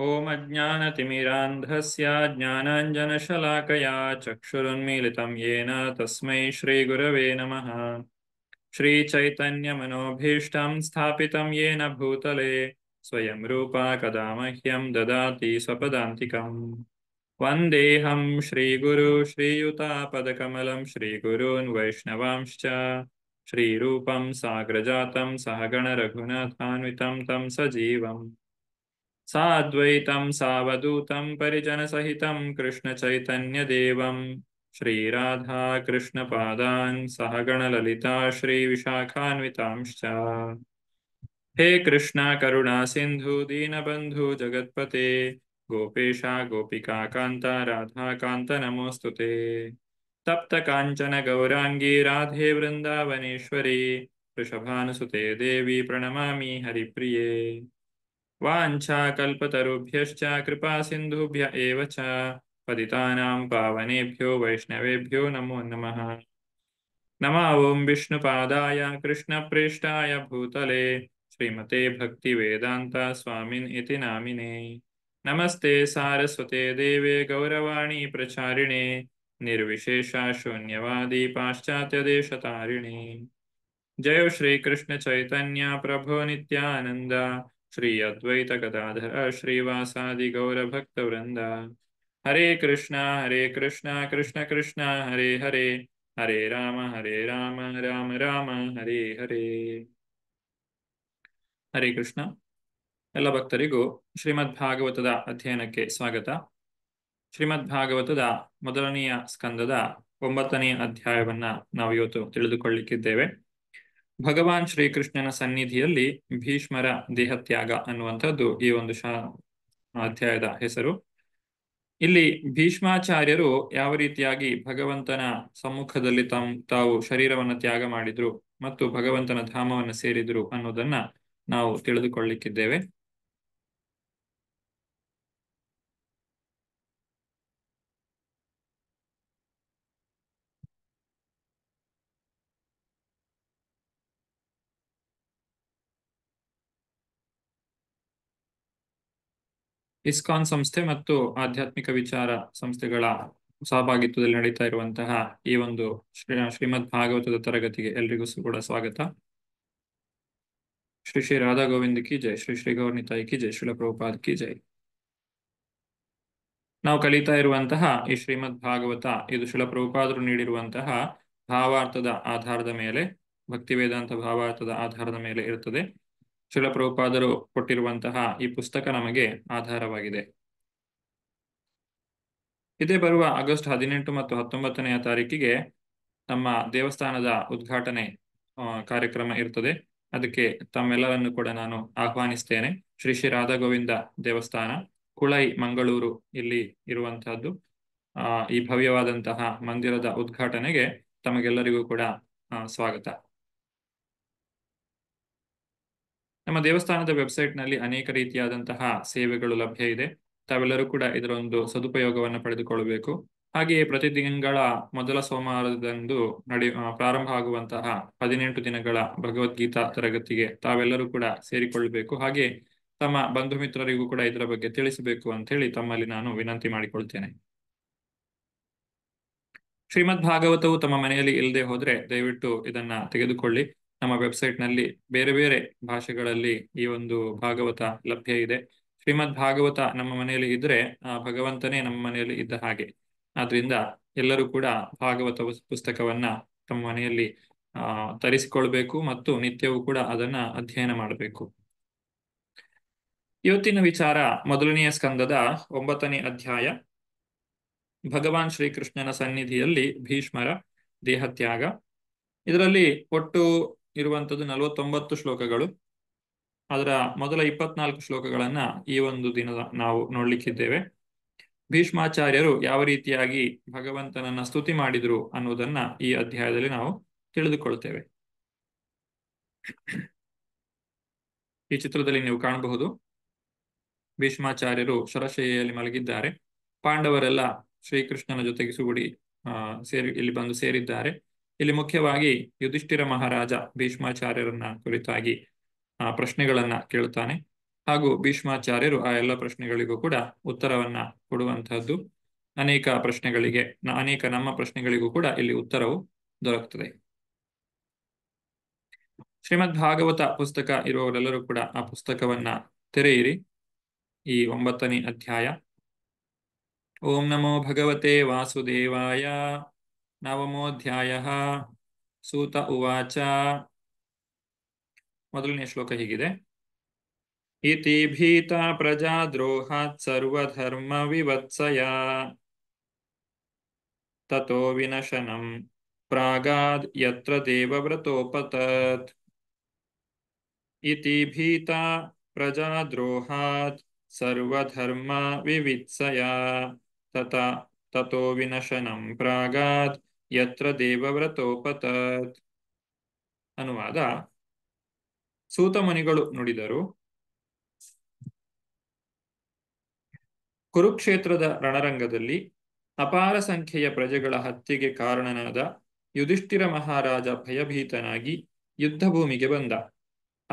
ओम अज्ञानतिमिरान्धस्य ज्ञानाञ्जनशलाकया चक्षुरुन्मीलितं येन तस्मै श्रीगुरवे नमः श्रीचैतन्यमनोभीष्टं स्थापितं येन भूतले स्वयं रूप कदा मह्यम ददाति स्वपदान्तिकम् वन्देऽहं श्रीगुरु श्रीयुतापदकमलं श्रीगुरून् वैष्णवांश्च श्रीरूपं साग्रजातं सहगणरघुनाथान्वितं तं सजीवम् साइतम सवदूत साद्वैतं सहित कृष्ण कृष्णचैतन्यदेवं श्रीराधा कृष्ण कृष्णपादान् श्री श्रीविशाखान्वितांश्च हे कृष्णा करुणा सिंधु दीनबंधु जगत्पते गोपेशा गोपिका कांता राधा कान्त नमोऽस्तु ते तप्तकाञ्चन गौराङ्गी राधे वृन्दावनेश्वरी वृषभानुसुते देवी प्रणमा हरिप्रिये वाञ्छाकल्पतरुभ्यश्च कृपासिन्धुभ्य एव च पतिता पावनेभ्यो वैष्णवभ्यो नमो नम ओं ॐ कृष्ण कृष्णप्रेष्ठाय भूतले श्रीमते भक्तिवेदान्तास्वामिन् इति नामिने नमस्ते सारस्वते देवे गौरवाणी प्रचारिणे निर्विशेषा शून्यवादी पाश्चात्यदेशतारिणे जय श्री कृष्ण चैतन्य प्रभो निनंद ಶ್ರೀ ಅದ್ವೈತ ಗದಾಧರ ಶ್ರೀವಾಸಾದಿ ವೃಂದ ಹರೇ ಕೃಷ್ಣ ಹರೇ ಕೃಷ್ಣ ಕೃಷ್ಣ ಕೃಷ್ಣ ಹರೇ ಹರೇ ಹರೇ ರಾಮ ಹರೇ ರಾಮ ರಾಮ ರಾಮ ಹರೇ ಹರೇ ಹರೇ ಕೃಷ್ಣ ಎಲ್ಲ ಭಕ್ತರಿಗೂ ಶ್ರೀಮದ್ ಭಾಗವತದ ಅಧ್ಯಯನಕ್ಕೆ ಸ್ವಾಗತ ಶ್ರೀಮದ್ ಭಾಗವತದ ಮೊದಲನೆಯ ಸ್ಕಂದದ ಒಂಬತ್ತನೆಯ ಅಧ್ಯಾಯವನ್ನ ನಾವು ಇವತ್ತು ತಿಳಿದುಕೊಳ್ಳಿಕ್ಕಿದ್ದೇವೆ ಭಗವಾನ್ ಶ್ರೀಕೃಷ್ಣನ ಸನ್ನಿಧಿಯಲ್ಲಿ ಭೀಷ್ಮರ ದೇಹತ್ಯಾಗ ಅನ್ನುವಂಥದ್ದು ಈ ಒಂದು ಶಾ ಅಧ್ಯಾಯದ ಹೆಸರು ಇಲ್ಲಿ ಭೀಷ್ಮಾಚಾರ್ಯರು ಯಾವ ರೀತಿಯಾಗಿ ಭಗವಂತನ ಸಮ್ಮುಖದಲ್ಲಿ ತಮ್ ತಾವು ಶರೀರವನ್ನು ತ್ಯಾಗ ಮಾಡಿದ್ರು ಮತ್ತು ಭಗವಂತನ ಧಾಮವನ್ನು ಸೇರಿದ್ರು ಅನ್ನೋದನ್ನ ನಾವು ತಿಳಿದುಕೊಳ್ಳಿಕ್ಕಿದ್ದೇವೆ ಇಸ್ಕಾನ್ ಸಂಸ್ಥೆ ಮತ್ತು ಆಧ್ಯಾತ್ಮಿಕ ವಿಚಾರ ಸಂಸ್ಥೆಗಳ ಸಹಭಾಗಿತ್ವದಲ್ಲಿ ನಡೀತಾ ಇರುವಂತಹ ಈ ಒಂದು ಶ್ರೀ ಶ್ರೀಮದ್ ಭಾಗವತದ ತರಗತಿಗೆ ಎಲ್ರಿಗೂ ಕೂಡ ಸ್ವಾಗತ ಶ್ರೀ ಶ್ರೀ ರಾಧಾ ಗೋವಿಂದ ಕಿ ಜೈ ಶ್ರೀ ಶ್ರೀ ಗೌರ್ನಿತಾಯಿ ಕಿ ಜೈ ಶ್ರೀಲ ಪ್ರಭುಪಾದ ಕಿ ಜೈ ನಾವು ಕಲಿತಾ ಇರುವಂತಹ ಈ ಶ್ರೀಮದ್ ಭಾಗವತ ಇದು ಶಿಲ ಪ್ರಭುಪಾದರು ನೀಡಿರುವಂತಹ ಭಾವಾರ್ಥದ ಆಧಾರದ ಮೇಲೆ ಭಕ್ತಿ ವೇದಾಂತ ಭಾವಾರ್ಥದ ಆಧಾರದ ಮೇಲೆ ಇರುತ್ತದೆ ಶಿಲಪ್ರಭುಪಾದರು ಕೊಟ್ಟಿರುವಂತಹ ಈ ಪುಸ್ತಕ ನಮಗೆ ಆಧಾರವಾಗಿದೆ ಇದೇ ಬರುವ ಆಗಸ್ಟ್ ಹದಿನೆಂಟು ಮತ್ತು ಹತ್ತೊಂಬತ್ತನೆಯ ತಾರೀಕಿಗೆ ನಮ್ಮ ದೇವಸ್ಥಾನದ ಉದ್ಘಾಟನೆ ಕಾರ್ಯಕ್ರಮ ಇರ್ತದೆ ಅದಕ್ಕೆ ತಮ್ಮೆಲ್ಲರನ್ನು ಕೂಡ ನಾನು ಆಹ್ವಾನಿಸ್ತೇನೆ ಶ್ರೀ ಶ್ರೀ ರಾಧಾ ಗೋವಿಂದ ದೇವಸ್ಥಾನ ಕುಳೈ ಮಂಗಳೂರು ಇಲ್ಲಿ ಇರುವಂತಹದ್ದು ಈ ಭವ್ಯವಾದಂತಹ ಮಂದಿರದ ಉದ್ಘಾಟನೆಗೆ ತಮಗೆಲ್ಲರಿಗೂ ಕೂಡ ಸ್ವಾಗತ ನಮ್ಮ ದೇವಸ್ಥಾನದ ವೆಬ್ಸೈಟ್ ನಲ್ಲಿ ಅನೇಕ ರೀತಿಯಾದಂತಹ ಸೇವೆಗಳು ಲಭ್ಯ ಇದೆ ತಾವೆಲ್ಲರೂ ಕೂಡ ಇದರ ಒಂದು ಸದುಪಯೋಗವನ್ನು ಪಡೆದುಕೊಳ್ಳಬೇಕು ಹಾಗೆಯೇ ಪ್ರತಿ ತಿಂಗಳ ಮೊದಲ ಸೋಮವಾರದಂದು ನಡೆ ಪ್ರಾರಂಭ ಆಗುವಂತಹ ಹದಿನೆಂಟು ದಿನಗಳ ಭಗವದ್ಗೀತಾ ತರಗತಿಗೆ ತಾವೆಲ್ಲರೂ ಕೂಡ ಸೇರಿಕೊಳ್ಳಬೇಕು ಹಾಗೆ ತಮ್ಮ ಬಂಧು ಮಿತ್ರರಿಗೂ ಕೂಡ ಇದರ ಬಗ್ಗೆ ತಿಳಿಸಬೇಕು ಅಂತ ಹೇಳಿ ತಮ್ಮಲ್ಲಿ ನಾನು ವಿನಂತಿ ಮಾಡಿಕೊಳ್ತೇನೆ ಶ್ರೀಮದ್ ಭಾಗವತವು ತಮ್ಮ ಮನೆಯಲ್ಲಿ ಇಲ್ಲದೆ ಹೋದ್ರೆ ದಯವಿಟ್ಟು ಇದನ್ನ ತೆಗೆದುಕೊಳ್ಳಿ ನಮ್ಮ ವೆಬ್ಸೈಟ್ ನಲ್ಲಿ ಬೇರೆ ಬೇರೆ ಭಾಷೆಗಳಲ್ಲಿ ಈ ಒಂದು ಭಾಗವತ ಲಭ್ಯ ಇದೆ ಶ್ರೀಮದ್ ಭಾಗವತ ನಮ್ಮ ಮನೆಯಲ್ಲಿ ಇದ್ರೆ ಆ ಭಗವಂತನೇ ನಮ್ಮ ಮನೆಯಲ್ಲಿ ಇದ್ದ ಹಾಗೆ ಆದ್ರಿಂದ ಎಲ್ಲರೂ ಕೂಡ ಭಾಗವತ ಪುಸ್ತಕವನ್ನ ತಮ್ಮ ಮನೆಯಲ್ಲಿ ಆ ತರಿಸಿಕೊಳ್ಬೇಕು ಮತ್ತು ನಿತ್ಯವೂ ಕೂಡ ಅದನ್ನ ಅಧ್ಯಯನ ಮಾಡಬೇಕು ಇವತ್ತಿನ ವಿಚಾರ ಮೊದಲನೆಯ ಸ್ಕಂದದ ಒಂಬತ್ತನೇ ಅಧ್ಯಾಯ ಭಗವಾನ್ ಶ್ರೀಕೃಷ್ಣನ ಸನ್ನಿಧಿಯಲ್ಲಿ ಭೀಷ್ಮರ ದೇಹತ್ಯಾಗ ಇದರಲ್ಲಿ ಒಟ್ಟು ಇರುವಂತದ್ದು ನಲವತ್ತೊಂಬತ್ತು ಶ್ಲೋಕಗಳು ಅದರ ಮೊದಲ ಇಪ್ಪತ್ನಾಲ್ಕು ಶ್ಲೋಕಗಳನ್ನ ಈ ಒಂದು ದಿನದ ನಾವು ನೋಡ್ಲಿಕ್ಕಿದ್ದೇವೆ ಭೀಷ್ಮಾಚಾರ್ಯರು ಯಾವ ರೀತಿಯಾಗಿ ಭಗವಂತನನ್ನ ಸ್ತುತಿ ಮಾಡಿದ್ರು ಅನ್ನುವುದನ್ನ ಈ ಅಧ್ಯಾಯದಲ್ಲಿ ನಾವು ತಿಳಿದುಕೊಳ್ತೇವೆ ಈ ಚಿತ್ರದಲ್ಲಿ ನೀವು ಕಾಣಬಹುದು ಭೀಷ್ಮಾಚಾರ್ಯರು ಶರಶಯಲ್ಲಿ ಮಲಗಿದ್ದಾರೆ ಪಾಂಡವರೆಲ್ಲ ಶ್ರೀಕೃಷ್ಣನ ಜೊತೆಗೆ ಸುಗುಡಿ ಸೇರಿ ಇಲ್ಲಿ ಬಂದು ಸೇರಿದ್ದಾರೆ ಇಲ್ಲಿ ಮುಖ್ಯವಾಗಿ ಯುಧಿಷ್ಠಿರ ಮಹಾರಾಜ ಭೀಷ್ಮಾಚಾರ್ಯರನ್ನ ಕುರಿತಾಗಿ ಆ ಪ್ರಶ್ನೆಗಳನ್ನ ಕೇಳುತ್ತಾನೆ ಹಾಗೂ ಭೀಷ್ಮಾಚಾರ್ಯರು ಆ ಎಲ್ಲ ಪ್ರಶ್ನೆಗಳಿಗೂ ಕೂಡ ಉತ್ತರವನ್ನ ಕೊಡುವಂತಹದ್ದು ಅನೇಕ ಪ್ರಶ್ನೆಗಳಿಗೆ ಅನೇಕ ನಮ್ಮ ಪ್ರಶ್ನೆಗಳಿಗೂ ಕೂಡ ಇಲ್ಲಿ ಉತ್ತರವು ದೊರಕುತ್ತದೆ ಶ್ರೀಮದ್ ಭಾಗವತ ಪುಸ್ತಕ ಇರುವವರೆಲ್ಲರೂ ಕೂಡ ಆ ಪುಸ್ತಕವನ್ನ ತೆರೆಯಿರಿ ಈ ಒಂಬತ್ತನೇ ಅಧ್ಯಾಯ ಓಂ ನಮೋ ಭಗವತೆ ವಾಸುದೇವಾಯ ನವಮೋಧ್ಯಾಯ ಸೂತ ಉವಾಚ ಮೊದಲನೇ ಶ್ಲೋಕ ಹೀಗಿದೆ ಇತಿ ಭೀತ ಪ್ರಜಾ ದ್ರೋಹಾತ್ ಸರ್ವಧರ್ಮ ವಿವತ್ಸಯ ತಥೋ ವಿನಶನಂ ಪ್ರಾಗಾದ್ ಯತ್ರ ದೇವವ್ರತೋಪತತ್ इति भीता प्रजाद्रोहात् सर्वधर्मा विवित्सया तथा ततो विनशनं प्रागात् ಯತ್ರ ದೇವವ್ರತೋಪತತ್ ಅನುವಾದ ಸೂತಮುನಿಗಳು ನುಡಿದರು ಕುರುಕ್ಷೇತ್ರದ ರಣರಂಗದಲ್ಲಿ ಅಪಾರ ಸಂಖ್ಯೆಯ ಪ್ರಜೆಗಳ ಹತ್ಯೆಗೆ ಕಾರಣನಾದ ಯುಧಿಷ್ಠಿರ ಮಹಾರಾಜ ಭಯಭೀತನಾಗಿ ಯುದ್ಧಭೂಮಿಗೆ ಬಂದ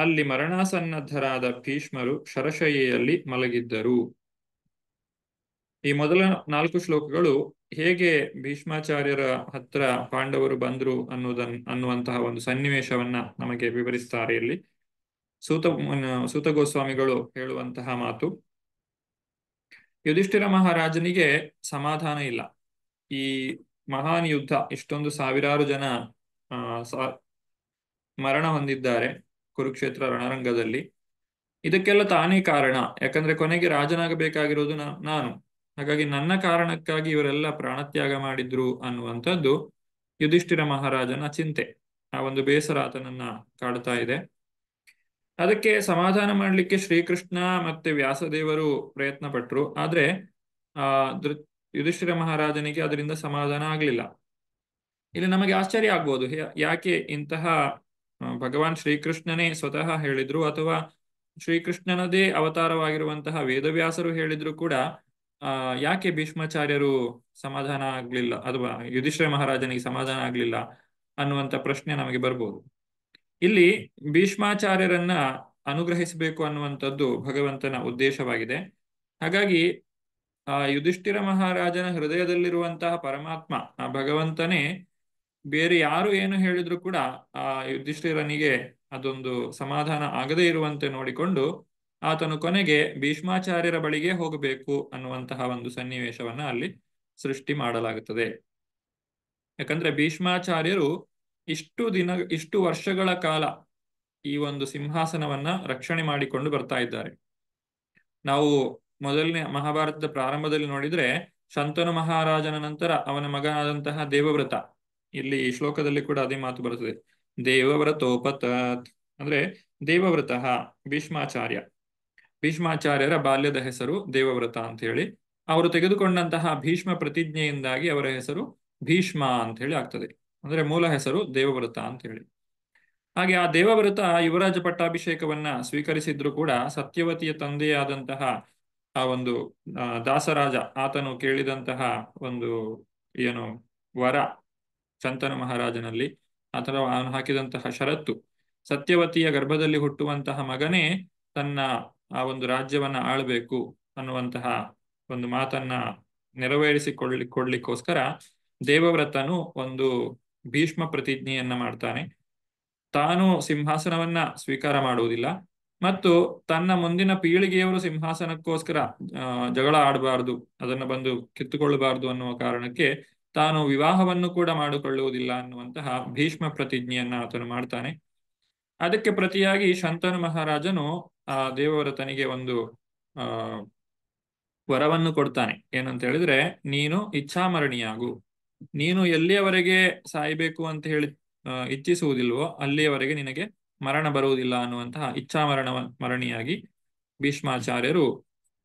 ಅಲ್ಲಿ ಮರಣಾಸನ್ನದ್ಧರಾದ ಭೀಷ್ಮರು ಶರಶಯ್ಯಲ್ಲಿ ಮಲಗಿದ್ದರು ಈ ಮೊದಲ ನಾಲ್ಕು ಶ್ಲೋಕಗಳು ಹೇಗೆ ಭೀಷ್ಮಾಚಾರ್ಯರ ಹತ್ರ ಪಾಂಡವರು ಬಂದ್ರು ಅನ್ನೋದನ್ ಅನ್ನುವಂತಹ ಒಂದು ಸನ್ನಿವೇಶವನ್ನ ನಮಗೆ ವಿವರಿಸ್ತಾರೆ ಇಲ್ಲಿ ಸೂತ ಸೂತ ಗೋಸ್ವಾಮಿಗಳು ಹೇಳುವಂತಹ ಮಾತು ಯುಧಿಷ್ಠಿರ ಮಹಾರಾಜನಿಗೆ ಸಮಾಧಾನ ಇಲ್ಲ ಈ ಮಹಾನ್ ಯುದ್ಧ ಇಷ್ಟೊಂದು ಸಾವಿರಾರು ಜನ ಮರಣ ಹೊಂದಿದ್ದಾರೆ ಕುರುಕ್ಷೇತ್ರ ರಣರಂಗದಲ್ಲಿ ಇದಕ್ಕೆಲ್ಲ ತಾನೇ ಕಾರಣ ಯಾಕಂದ್ರೆ ಕೊನೆಗೆ ರಾಜನಾಗಬೇಕಾಗಿರೋದು ನಾನು ಹಾಗಾಗಿ ನನ್ನ ಕಾರಣಕ್ಕಾಗಿ ಇವರೆಲ್ಲ ಪ್ರಾಣತ್ಯಾಗ ಮಾಡಿದ್ರು ಅನ್ನುವಂಥದ್ದು ಯುಧಿಷ್ಠಿರ ಮಹಾರಾಜನ ಚಿಂತೆ ಆ ಒಂದು ಬೇಸರ ಆತನನ್ನ ಕಾಡ್ತಾ ಇದೆ ಅದಕ್ಕೆ ಸಮಾಧಾನ ಮಾಡಲಿಕ್ಕೆ ಶ್ರೀಕೃಷ್ಣ ಮತ್ತೆ ವ್ಯಾಸದೇವರು ಪ್ರಯತ್ನ ಪಟ್ರು ಆದ್ರೆ ಆ ಯುಧಿಷ್ಠಿರ ಮಹಾರಾಜನಿಗೆ ಅದರಿಂದ ಸಮಾಧಾನ ಆಗ್ಲಿಲ್ಲ ಇಲ್ಲಿ ನಮಗೆ ಆಶ್ಚರ್ಯ ಆಗ್ಬೋದು ಯಾಕೆ ಇಂತಹ ಭಗವಾನ್ ಶ್ರೀಕೃಷ್ಣನೇ ಸ್ವತಃ ಹೇಳಿದ್ರು ಅಥವಾ ಶ್ರೀಕೃಷ್ಣನದೇ ಅವತಾರವಾಗಿರುವಂತಹ ವೇದವ್ಯಾಸರು ಹೇಳಿದ್ರು ಕೂಡ ಆ ಯಾಕೆ ಭೀಷ್ಮಾಚಾರ್ಯರು ಸಮಾಧಾನ ಆಗ್ಲಿಲ್ಲ ಅಥವಾ ಯುಧಿಷ್ಠಿರ ಮಹಾರಾಜನಿಗೆ ಸಮಾಧಾನ ಆಗ್ಲಿಲ್ಲ ಅನ್ನುವಂತ ಪ್ರಶ್ನೆ ನಮಗೆ ಬರ್ಬೋದು ಇಲ್ಲಿ ಭೀಷ್ಮಾಚಾರ್ಯರನ್ನ ಅನುಗ್ರಹಿಸಬೇಕು ಅನ್ನುವಂಥದ್ದು ಭಗವಂತನ ಉದ್ದೇಶವಾಗಿದೆ ಹಾಗಾಗಿ ಆ ಯುಧಿಷ್ಠಿರ ಮಹಾರಾಜನ ಹೃದಯದಲ್ಲಿರುವಂತಹ ಪರಮಾತ್ಮ ಆ ಭಗವಂತನೇ ಬೇರೆ ಯಾರು ಏನು ಹೇಳಿದ್ರು ಕೂಡ ಆ ಯುಧಿಷ್ಠಿರನಿಗೆ ಅದೊಂದು ಸಮಾಧಾನ ಆಗದೇ ಇರುವಂತೆ ನೋಡಿಕೊಂಡು ಆತನು ಕೊನೆಗೆ ಭೀಷ್ಮಾಚಾರ್ಯರ ಬಳಿಗೆ ಹೋಗಬೇಕು ಅನ್ನುವಂತಹ ಒಂದು ಸನ್ನಿವೇಶವನ್ನ ಅಲ್ಲಿ ಸೃಷ್ಟಿ ಮಾಡಲಾಗುತ್ತದೆ ಯಾಕಂದ್ರೆ ಭೀಷ್ಮಾಚಾರ್ಯರು ಇಷ್ಟು ದಿನ ಇಷ್ಟು ವರ್ಷಗಳ ಕಾಲ ಈ ಒಂದು ಸಿಂಹಾಸನವನ್ನ ರಕ್ಷಣೆ ಮಾಡಿಕೊಂಡು ಬರ್ತಾ ಇದ್ದಾರೆ ನಾವು ಮೊದಲನೇ ಮಹಾಭಾರತದ ಪ್ರಾರಂಭದಲ್ಲಿ ನೋಡಿದ್ರೆ ಶಂತನು ಮಹಾರಾಜನ ನಂತರ ಅವನ ಮಗನಾದಂತಹ ದೇವವ್ರತ ಇಲ್ಲಿ ಈ ಶ್ಲೋಕದಲ್ಲಿ ಕೂಡ ಅದೇ ಮಾತು ಬರ್ತದೆ ದೇವವ್ರತೋಪತ ಅಂದ್ರೆ ದೇವವ್ರತ ಭೀಷ್ಮಾಚಾರ್ಯ ಭೀಷ್ಮಾಚಾರ್ಯರ ಬಾಲ್ಯದ ಹೆಸರು ದೇವವ್ರತ ಅಂತ ಹೇಳಿ ಅವರು ತೆಗೆದುಕೊಂಡಂತಹ ಭೀಷ್ಮ ಪ್ರತಿಜ್ಞೆಯಿಂದಾಗಿ ಅವರ ಹೆಸರು ಭೀಷ್ಮ ಅಂತ ಹೇಳಿ ಆಗ್ತದೆ ಅಂದ್ರೆ ಮೂಲ ಹೆಸರು ದೇವವ್ರತ ಅಂತ ಹೇಳಿ ಹಾಗೆ ಆ ದೇವವ್ರತ ಯುವರಾಜ ಪಟ್ಟಾಭಿಷೇಕವನ್ನ ಸ್ವೀಕರಿಸಿದ್ರು ಕೂಡ ಸತ್ಯವತಿಯ ತಂದೆಯಾದಂತಹ ಆ ಒಂದು ದಾಸರಾಜ ಆತನು ಕೇಳಿದಂತಹ ಒಂದು ಏನು ವರ ಚಂತನ ಮಹಾರಾಜನಲ್ಲಿ ಅಥವಾ ಅವನು ಹಾಕಿದಂತಹ ಷರತ್ತು ಸತ್ಯವತಿಯ ಗರ್ಭದಲ್ಲಿ ಹುಟ್ಟುವಂತಹ ಮಗನೇ ತನ್ನ ಆ ಒಂದು ರಾಜ್ಯವನ್ನ ಆಳ್ಬೇಕು ಅನ್ನುವಂತಹ ಒಂದು ಮಾತನ್ನ ನೆರವೇರಿಸಿಕೊಳ್ಳಿ ಕೊಡ್ಲಿಕ್ಕೋಸ್ಕರ ದೇವವ್ರತನು ಒಂದು ಭೀಷ್ಮ ಪ್ರತಿಜ್ಞೆಯನ್ನ ಮಾಡ್ತಾನೆ ತಾನು ಸಿಂಹಾಸನವನ್ನ ಸ್ವೀಕಾರ ಮಾಡುವುದಿಲ್ಲ ಮತ್ತು ತನ್ನ ಮುಂದಿನ ಪೀಳಿಗೆಯವರು ಸಿಂಹಾಸನಕ್ಕೋಸ್ಕರ ಜಗಳ ಆಡಬಾರದು ಅದನ್ನ ಬಂದು ಕಿತ್ತುಕೊಳ್ಳಬಾರದು ಅನ್ನುವ ಕಾರಣಕ್ಕೆ ತಾನು ವಿವಾಹವನ್ನು ಕೂಡ ಮಾಡಿಕೊಳ್ಳುವುದಿಲ್ಲ ಅನ್ನುವಂತಹ ಭೀಷ್ಮ ಪ್ರತಿಜ್ಞೆಯನ್ನ ಆತನು ಮಾಡ್ತಾನೆ ಅದಕ್ಕೆ ಪ್ರತಿಯಾಗಿ ಶಂತನು ಮಹಾರಾಜನು ಆ ದೇವರು ತನಗೆ ಒಂದು ಆ ವರವನ್ನು ಕೊಡ್ತಾನೆ ಏನಂತ ಹೇಳಿದ್ರೆ ನೀನು ಇಚ್ಛಾಮರಣಿಯಾಗು ನೀನು ಎಲ್ಲಿಯವರೆಗೆ ಸಾಯ್ಬೇಕು ಅಂತ ಹೇಳಿ ಇಚ್ಛಿಸುವುದಿಲ್ವೋ ಅಲ್ಲಿಯವರೆಗೆ ನಿನಗೆ ಮರಣ ಬರುವುದಿಲ್ಲ ಅನ್ನುವಂತಹ ಇಚ್ಛಾಮರಣ ಮರಣಿಯಾಗಿ ಭೀಷ್ಮಾಚಾರ್ಯರು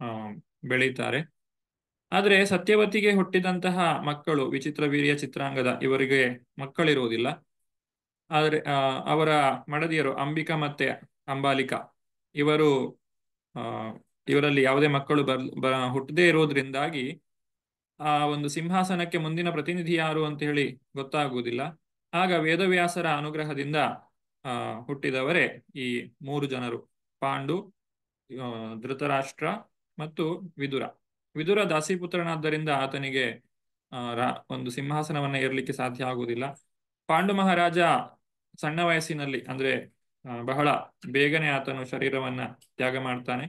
ಆ ಬೆಳೀತಾರೆ ಆದರೆ ಸತ್ಯವತಿಗೆ ಹುಟ್ಟಿದಂತಹ ಮಕ್ಕಳು ವಿಚಿತ್ರ ವೀರ್ಯ ಚಿತ್ರಾಂಗದ ಇವರಿಗೆ ಮಕ್ಕಳಿರುವುದಿಲ್ಲ ಆದರೆ ಅವರ ಮಡದಿಯರು ಅಂಬಿಕಾ ಮತ್ತೆ ಅಂಬಾಲಿಕಾ ಇವರು ಇವರಲ್ಲಿ ಯಾವುದೇ ಮಕ್ಕಳು ಬರ್ ಹುಟ್ಟದೇ ಇರೋದ್ರಿಂದಾಗಿ ಆ ಒಂದು ಸಿಂಹಾಸನಕ್ಕೆ ಮುಂದಿನ ಪ್ರತಿನಿಧಿ ಯಾರು ಅಂತ ಹೇಳಿ ಗೊತ್ತಾಗುವುದಿಲ್ಲ ಆಗ ವೇದವ್ಯಾಸರ ಅನುಗ್ರಹದಿಂದ ಹುಟ್ಟಿದವರೇ ಈ ಮೂರು ಜನರು ಪಾಂಡು ಧೃತರಾಷ್ಟ್ರ ಮತ್ತು ವಿದುರ ವಿದುರ ದಾಸಿಪುತ್ರನಾದ್ದರಿಂದ ಆತನಿಗೆ ಒಂದು ಸಿಂಹಾಸನವನ್ನ ಏರ್ಲಿಕ್ಕೆ ಸಾಧ್ಯ ಆಗುವುದಿಲ್ಲ ಪಾಂಡು ಮಹಾರಾಜ ಸಣ್ಣ ವಯಸ್ಸಿನಲ್ಲಿ ಅಂದ್ರೆ ಬಹಳ ಬೇಗನೆ ಆತನು ಶರೀರವನ್ನ ತ್ಯಾಗ ಮಾಡ್ತಾನೆ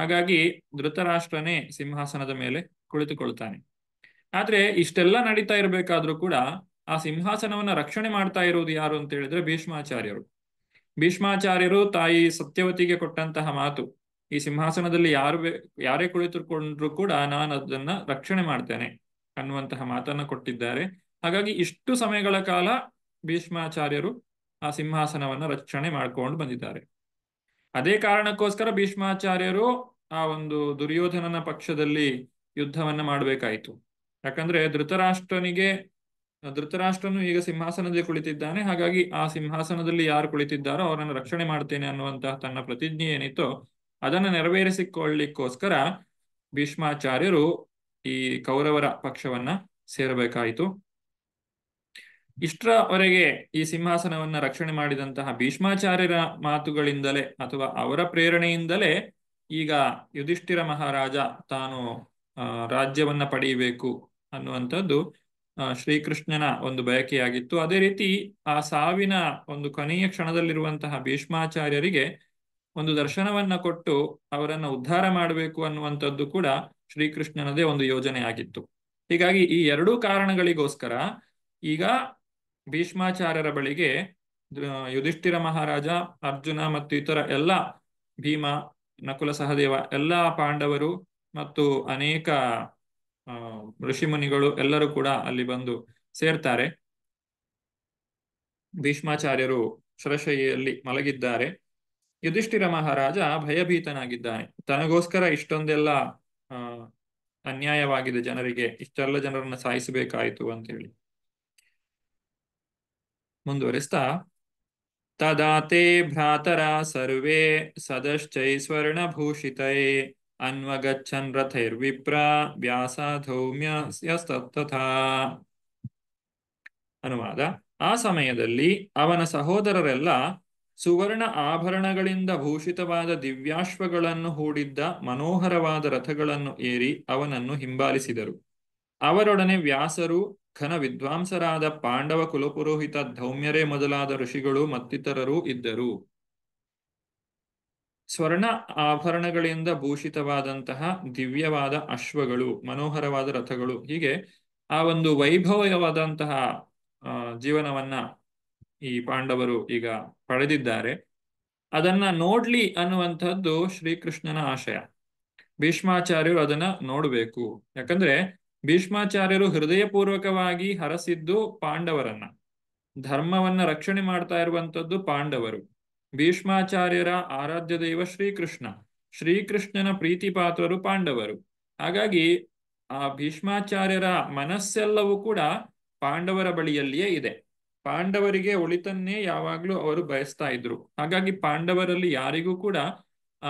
ಹಾಗಾಗಿ ಧೃತರಾಷ್ಟ್ರನೇ ಸಿಂಹಾಸನದ ಮೇಲೆ ಕುಳಿತುಕೊಳ್ತಾನೆ ಆದ್ರೆ ಇಷ್ಟೆಲ್ಲ ನಡೀತಾ ಇರಬೇಕಾದ್ರೂ ಕೂಡ ಆ ಸಿಂಹಾಸನವನ್ನ ರಕ್ಷಣೆ ಮಾಡ್ತಾ ಇರೋದು ಯಾರು ಅಂತ ಹೇಳಿದ್ರೆ ಭೀಷ್ಮಾಚಾರ್ಯರು ಭೀಷ್ಮಾಚಾರ್ಯರು ತಾಯಿ ಸತ್ಯವತಿಗೆ ಕೊಟ್ಟಂತಹ ಮಾತು ಈ ಸಿಂಹಾಸನದಲ್ಲಿ ಯಾರು ಯಾರೇ ಕುಳಿತುಕೊಂಡ್ರು ಕೂಡ ನಾನು ಅದನ್ನ ರಕ್ಷಣೆ ಮಾಡ್ತೇನೆ ಅನ್ನುವಂತಹ ಮಾತನ್ನ ಕೊಟ್ಟಿದ್ದಾರೆ ಹಾಗಾಗಿ ಇಷ್ಟು ಸಮಯಗಳ ಕಾಲ ಭೀಷ್ಮಾಚಾರ್ಯರು ಆ ಸಿಂಹಾಸನವನ್ನ ರಕ್ಷಣೆ ಮಾಡ್ಕೊಂಡು ಬಂದಿದ್ದಾರೆ ಅದೇ ಕಾರಣಕ್ಕೋಸ್ಕರ ಭೀಷ್ಮಾಚಾರ್ಯರು ಆ ಒಂದು ದುರ್ಯೋಧನನ ಪಕ್ಷದಲ್ಲಿ ಯುದ್ಧವನ್ನ ಮಾಡಬೇಕಾಯಿತು ಯಾಕಂದ್ರೆ ಧೃತರಾಷ್ಟ್ರನಿಗೆ ಧೃತರಾಷ್ಟ್ರನು ಈಗ ಸಿಂಹಾಸನದಲ್ಲಿ ಕುಳಿತಿದ್ದಾನೆ ಹಾಗಾಗಿ ಆ ಸಿಂಹಾಸನದಲ್ಲಿ ಯಾರು ಕುಳಿತಿದ್ದಾರೋ ಅವರನ್ನು ರಕ್ಷಣೆ ಮಾಡ್ತೇನೆ ಅನ್ನುವಂತಹ ತನ್ನ ಪ್ರತಿಜ್ಞೆ ಏನಿತ್ತೋ ಅದನ್ನು ನೆರವೇರಿಸಿಕೊಳ್ಳಿಕ್ಕೋಸ್ಕರ ಭೀಷ್ಮಾಚಾರ್ಯರು ಈ ಕೌರವರ ಪಕ್ಷವನ್ನ ಸೇರಬೇಕಾಯಿತು ಇಷ್ಟರವರೆಗೆ ಈ ಸಿಂಹಾಸನವನ್ನ ರಕ್ಷಣೆ ಮಾಡಿದಂತಹ ಭೀಷ್ಮಾಚಾರ್ಯರ ಮಾತುಗಳಿಂದಲೇ ಅಥವಾ ಅವರ ಪ್ರೇರಣೆಯಿಂದಲೇ ಈಗ ಯುಧಿಷ್ಠಿರ ಮಹಾರಾಜ ತಾನು ರಾಜ್ಯವನ್ನ ಪಡೆಯಬೇಕು ಅನ್ನುವಂಥದ್ದು ಶ್ರೀಕೃಷ್ಣನ ಒಂದು ಬಯಕೆಯಾಗಿತ್ತು ಅದೇ ರೀತಿ ಆ ಸಾವಿನ ಒಂದು ಕೊನೆಯ ಕ್ಷಣದಲ್ಲಿರುವಂತಹ ಭೀಷ್ಮಾಚಾರ್ಯರಿಗೆ ಒಂದು ದರ್ಶನವನ್ನ ಕೊಟ್ಟು ಅವರನ್ನು ಉದ್ಧಾರ ಮಾಡಬೇಕು ಅನ್ನುವಂಥದ್ದು ಕೂಡ ಶ್ರೀಕೃಷ್ಣನದೇ ಒಂದು ಯೋಜನೆ ಆಗಿತ್ತು ಹೀಗಾಗಿ ಈ ಎರಡೂ ಕಾರಣಗಳಿಗೋಸ್ಕರ ಈಗ ಭೀಷ್ಮಾಚಾರ್ಯರ ಬಳಿಗೆ ಯುಧಿಷ್ಠಿರ ಮಹಾರಾಜ ಅರ್ಜುನ ಮತ್ತು ಇತರ ಎಲ್ಲ ಭೀಮ ನಕುಲ ಸಹದೇವ ಎಲ್ಲ ಪಾಂಡವರು ಮತ್ತು ಅನೇಕ ಋಷಿಮುನಿಗಳು ಎಲ್ಲರೂ ಕೂಡ ಅಲ್ಲಿ ಬಂದು ಸೇರ್ತಾರೆ ಭೀಷ್ಮಾಚಾರ್ಯರು ಶರಶಯಲ್ಲಿ ಮಲಗಿದ್ದಾರೆ ಯುಧಿಷ್ಠಿರ ಮಹಾರಾಜ ಭಯಭೀತನಾಗಿದ್ದಾನೆ ತನಗೋಸ್ಕರ ಇಷ್ಟೊಂದೆಲ್ಲ ಅನ್ಯಾಯವಾಗಿದೆ ಜನರಿಗೆ ಇಷ್ಟೆಲ್ಲ ಜನರನ್ನ ಸಾಯಿಸಬೇಕಾಯಿತು ಅಂತ ಹೇಳಿ ಮುಂದುವರಿಸ್ತಾ ತದಾತೆ ಭ್ರಾತರ ಸರ್ವೇ ಸ್ವರ್ಣಭೂಷಿತೈ ಅನ್ವಗಚ್ಚನ್ ರಥೈರ್ವಿಪ್ರ ವ್ಯಾಸಧೌಮ್ಯಸ್ತಥಾ ಅನುವಾದ ಆ ಸಮಯದಲ್ಲಿ ಅವನ ಸಹೋದರರೆಲ್ಲ ಸುವರ್ಣ ಆಭರಣಗಳಿಂದ ಭೂಷಿತವಾದ ದಿವ್ಯಾಶ್ವಗಳನ್ನು ಹೂಡಿದ್ದ ಮನೋಹರವಾದ ರಥಗಳನ್ನು ಏರಿ ಅವನನ್ನು ಹಿಂಬಾಲಿಸಿದರು ಅವರೊಡನೆ ವ್ಯಾಸರು ಘನ ವಿದ್ವಾಂಸರಾದ ಪಾಂಡವ ಕುಲಪುರೋಹಿತ ಧೌಮ್ಯರೇ ಮೊದಲಾದ ಋಷಿಗಳು ಮತ್ತಿತರರು ಇದ್ದರು ಸ್ವರ್ಣ ಆಭರಣಗಳಿಂದ ಭೂಷಿತವಾದಂತಹ ದಿವ್ಯವಾದ ಅಶ್ವಗಳು ಮನೋಹರವಾದ ರಥಗಳು ಹೀಗೆ ಆ ಒಂದು ವೈಭವವಾದಂತಹ ಜೀವನವನ್ನ ಈ ಪಾಂಡವರು ಈಗ ಪಡೆದಿದ್ದಾರೆ ಅದನ್ನ ನೋಡ್ಲಿ ಅನ್ನುವಂಥದ್ದು ಶ್ರೀಕೃಷ್ಣನ ಆಶಯ ಭೀಷ್ಮಾಚಾರ್ಯರು ಅದನ್ನ ನೋಡ್ಬೇಕು ಯಾಕಂದ್ರೆ ಭೀಷ್ಮಾಚಾರ್ಯರು ಹೃದಯಪೂರ್ವಕವಾಗಿ ಹರಸಿದ್ದು ಪಾಂಡವರನ್ನ ಧರ್ಮವನ್ನ ರಕ್ಷಣೆ ಮಾಡ್ತಾ ಇರುವಂತದ್ದು ಪಾಂಡವರು ಭೀಷ್ಮಾಚಾರ್ಯರ ಆರಾಧ್ಯ ದೈವ ಶ್ರೀಕೃಷ್ಣ ಶ್ರೀಕೃಷ್ಣನ ಪ್ರೀತಿ ಪಾತ್ರರು ಪಾಂಡವರು ಹಾಗಾಗಿ ಆ ಭೀಷ್ಮಾಚಾರ್ಯರ ಮನಸ್ಸೆಲ್ಲವೂ ಕೂಡ ಪಾಂಡವರ ಬಳಿಯಲ್ಲಿಯೇ ಇದೆ ಪಾಂಡವರಿಗೆ ಒಳಿತನ್ನೇ ಯಾವಾಗ್ಲೂ ಅವರು ಬಯಸ್ತಾ ಇದ್ರು ಹಾಗಾಗಿ ಪಾಂಡವರಲ್ಲಿ ಯಾರಿಗೂ ಕೂಡ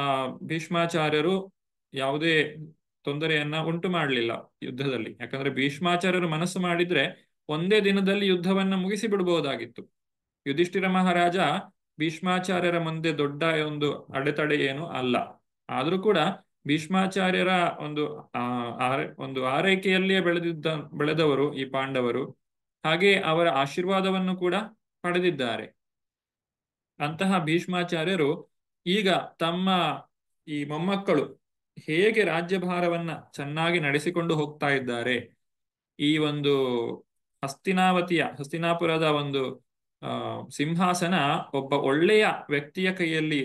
ಆ ಭೀಷ್ಮಾಚಾರ್ಯರು ಯಾವುದೇ ತೊಂದರೆಯನ್ನ ಉಂಟು ಮಾಡಲಿಲ್ಲ ಯುದ್ಧದಲ್ಲಿ ಯಾಕಂದ್ರೆ ಭೀಷ್ಮಾಚಾರ್ಯರು ಮನಸ್ಸು ಮಾಡಿದ್ರೆ ಒಂದೇ ದಿನದಲ್ಲಿ ಯುದ್ಧವನ್ನ ಮುಗಿಸಿ ಬಿಡಬಹುದಾಗಿತ್ತು ಯುಧಿಷ್ಠಿರ ಮಹಾರಾಜ ಭೀಷ್ಮಾಚಾರ್ಯರ ಮುಂದೆ ದೊಡ್ಡ ಒಂದು ಅಡೆತಡೆ ಏನು ಅಲ್ಲ ಆದ್ರೂ ಕೂಡ ಭೀಷ್ಮಾಚಾರ್ಯರ ಒಂದು ಒಂದು ಆರೈಕೆಯಲ್ಲಿಯೇ ಬೆಳೆದಿದ್ದ ಬೆಳೆದವರು ಈ ಪಾಂಡವರು ಹಾಗೆ ಅವರ ಆಶೀರ್ವಾದವನ್ನು ಕೂಡ ಪಡೆದಿದ್ದಾರೆ ಅಂತಹ ಭೀಷ್ಮಾಚಾರ್ಯರು ಈಗ ತಮ್ಮ ಈ ಮೊಮ್ಮಕ್ಕಳು ಹೇಗೆ ರಾಜ್ಯಭಾರವನ್ನ ಚೆನ್ನಾಗಿ ನಡೆಸಿಕೊಂಡು ಹೋಗ್ತಾ ಇದ್ದಾರೆ ಈ ಒಂದು ಹಸ್ತಿನಾವತಿಯ ಹಸ್ತಿನಾಪುರದ ಒಂದು ಸಿಂಹಾಸನ ಒಬ್ಬ ಒಳ್ಳೆಯ ವ್ಯಕ್ತಿಯ ಕೈಯಲ್ಲಿ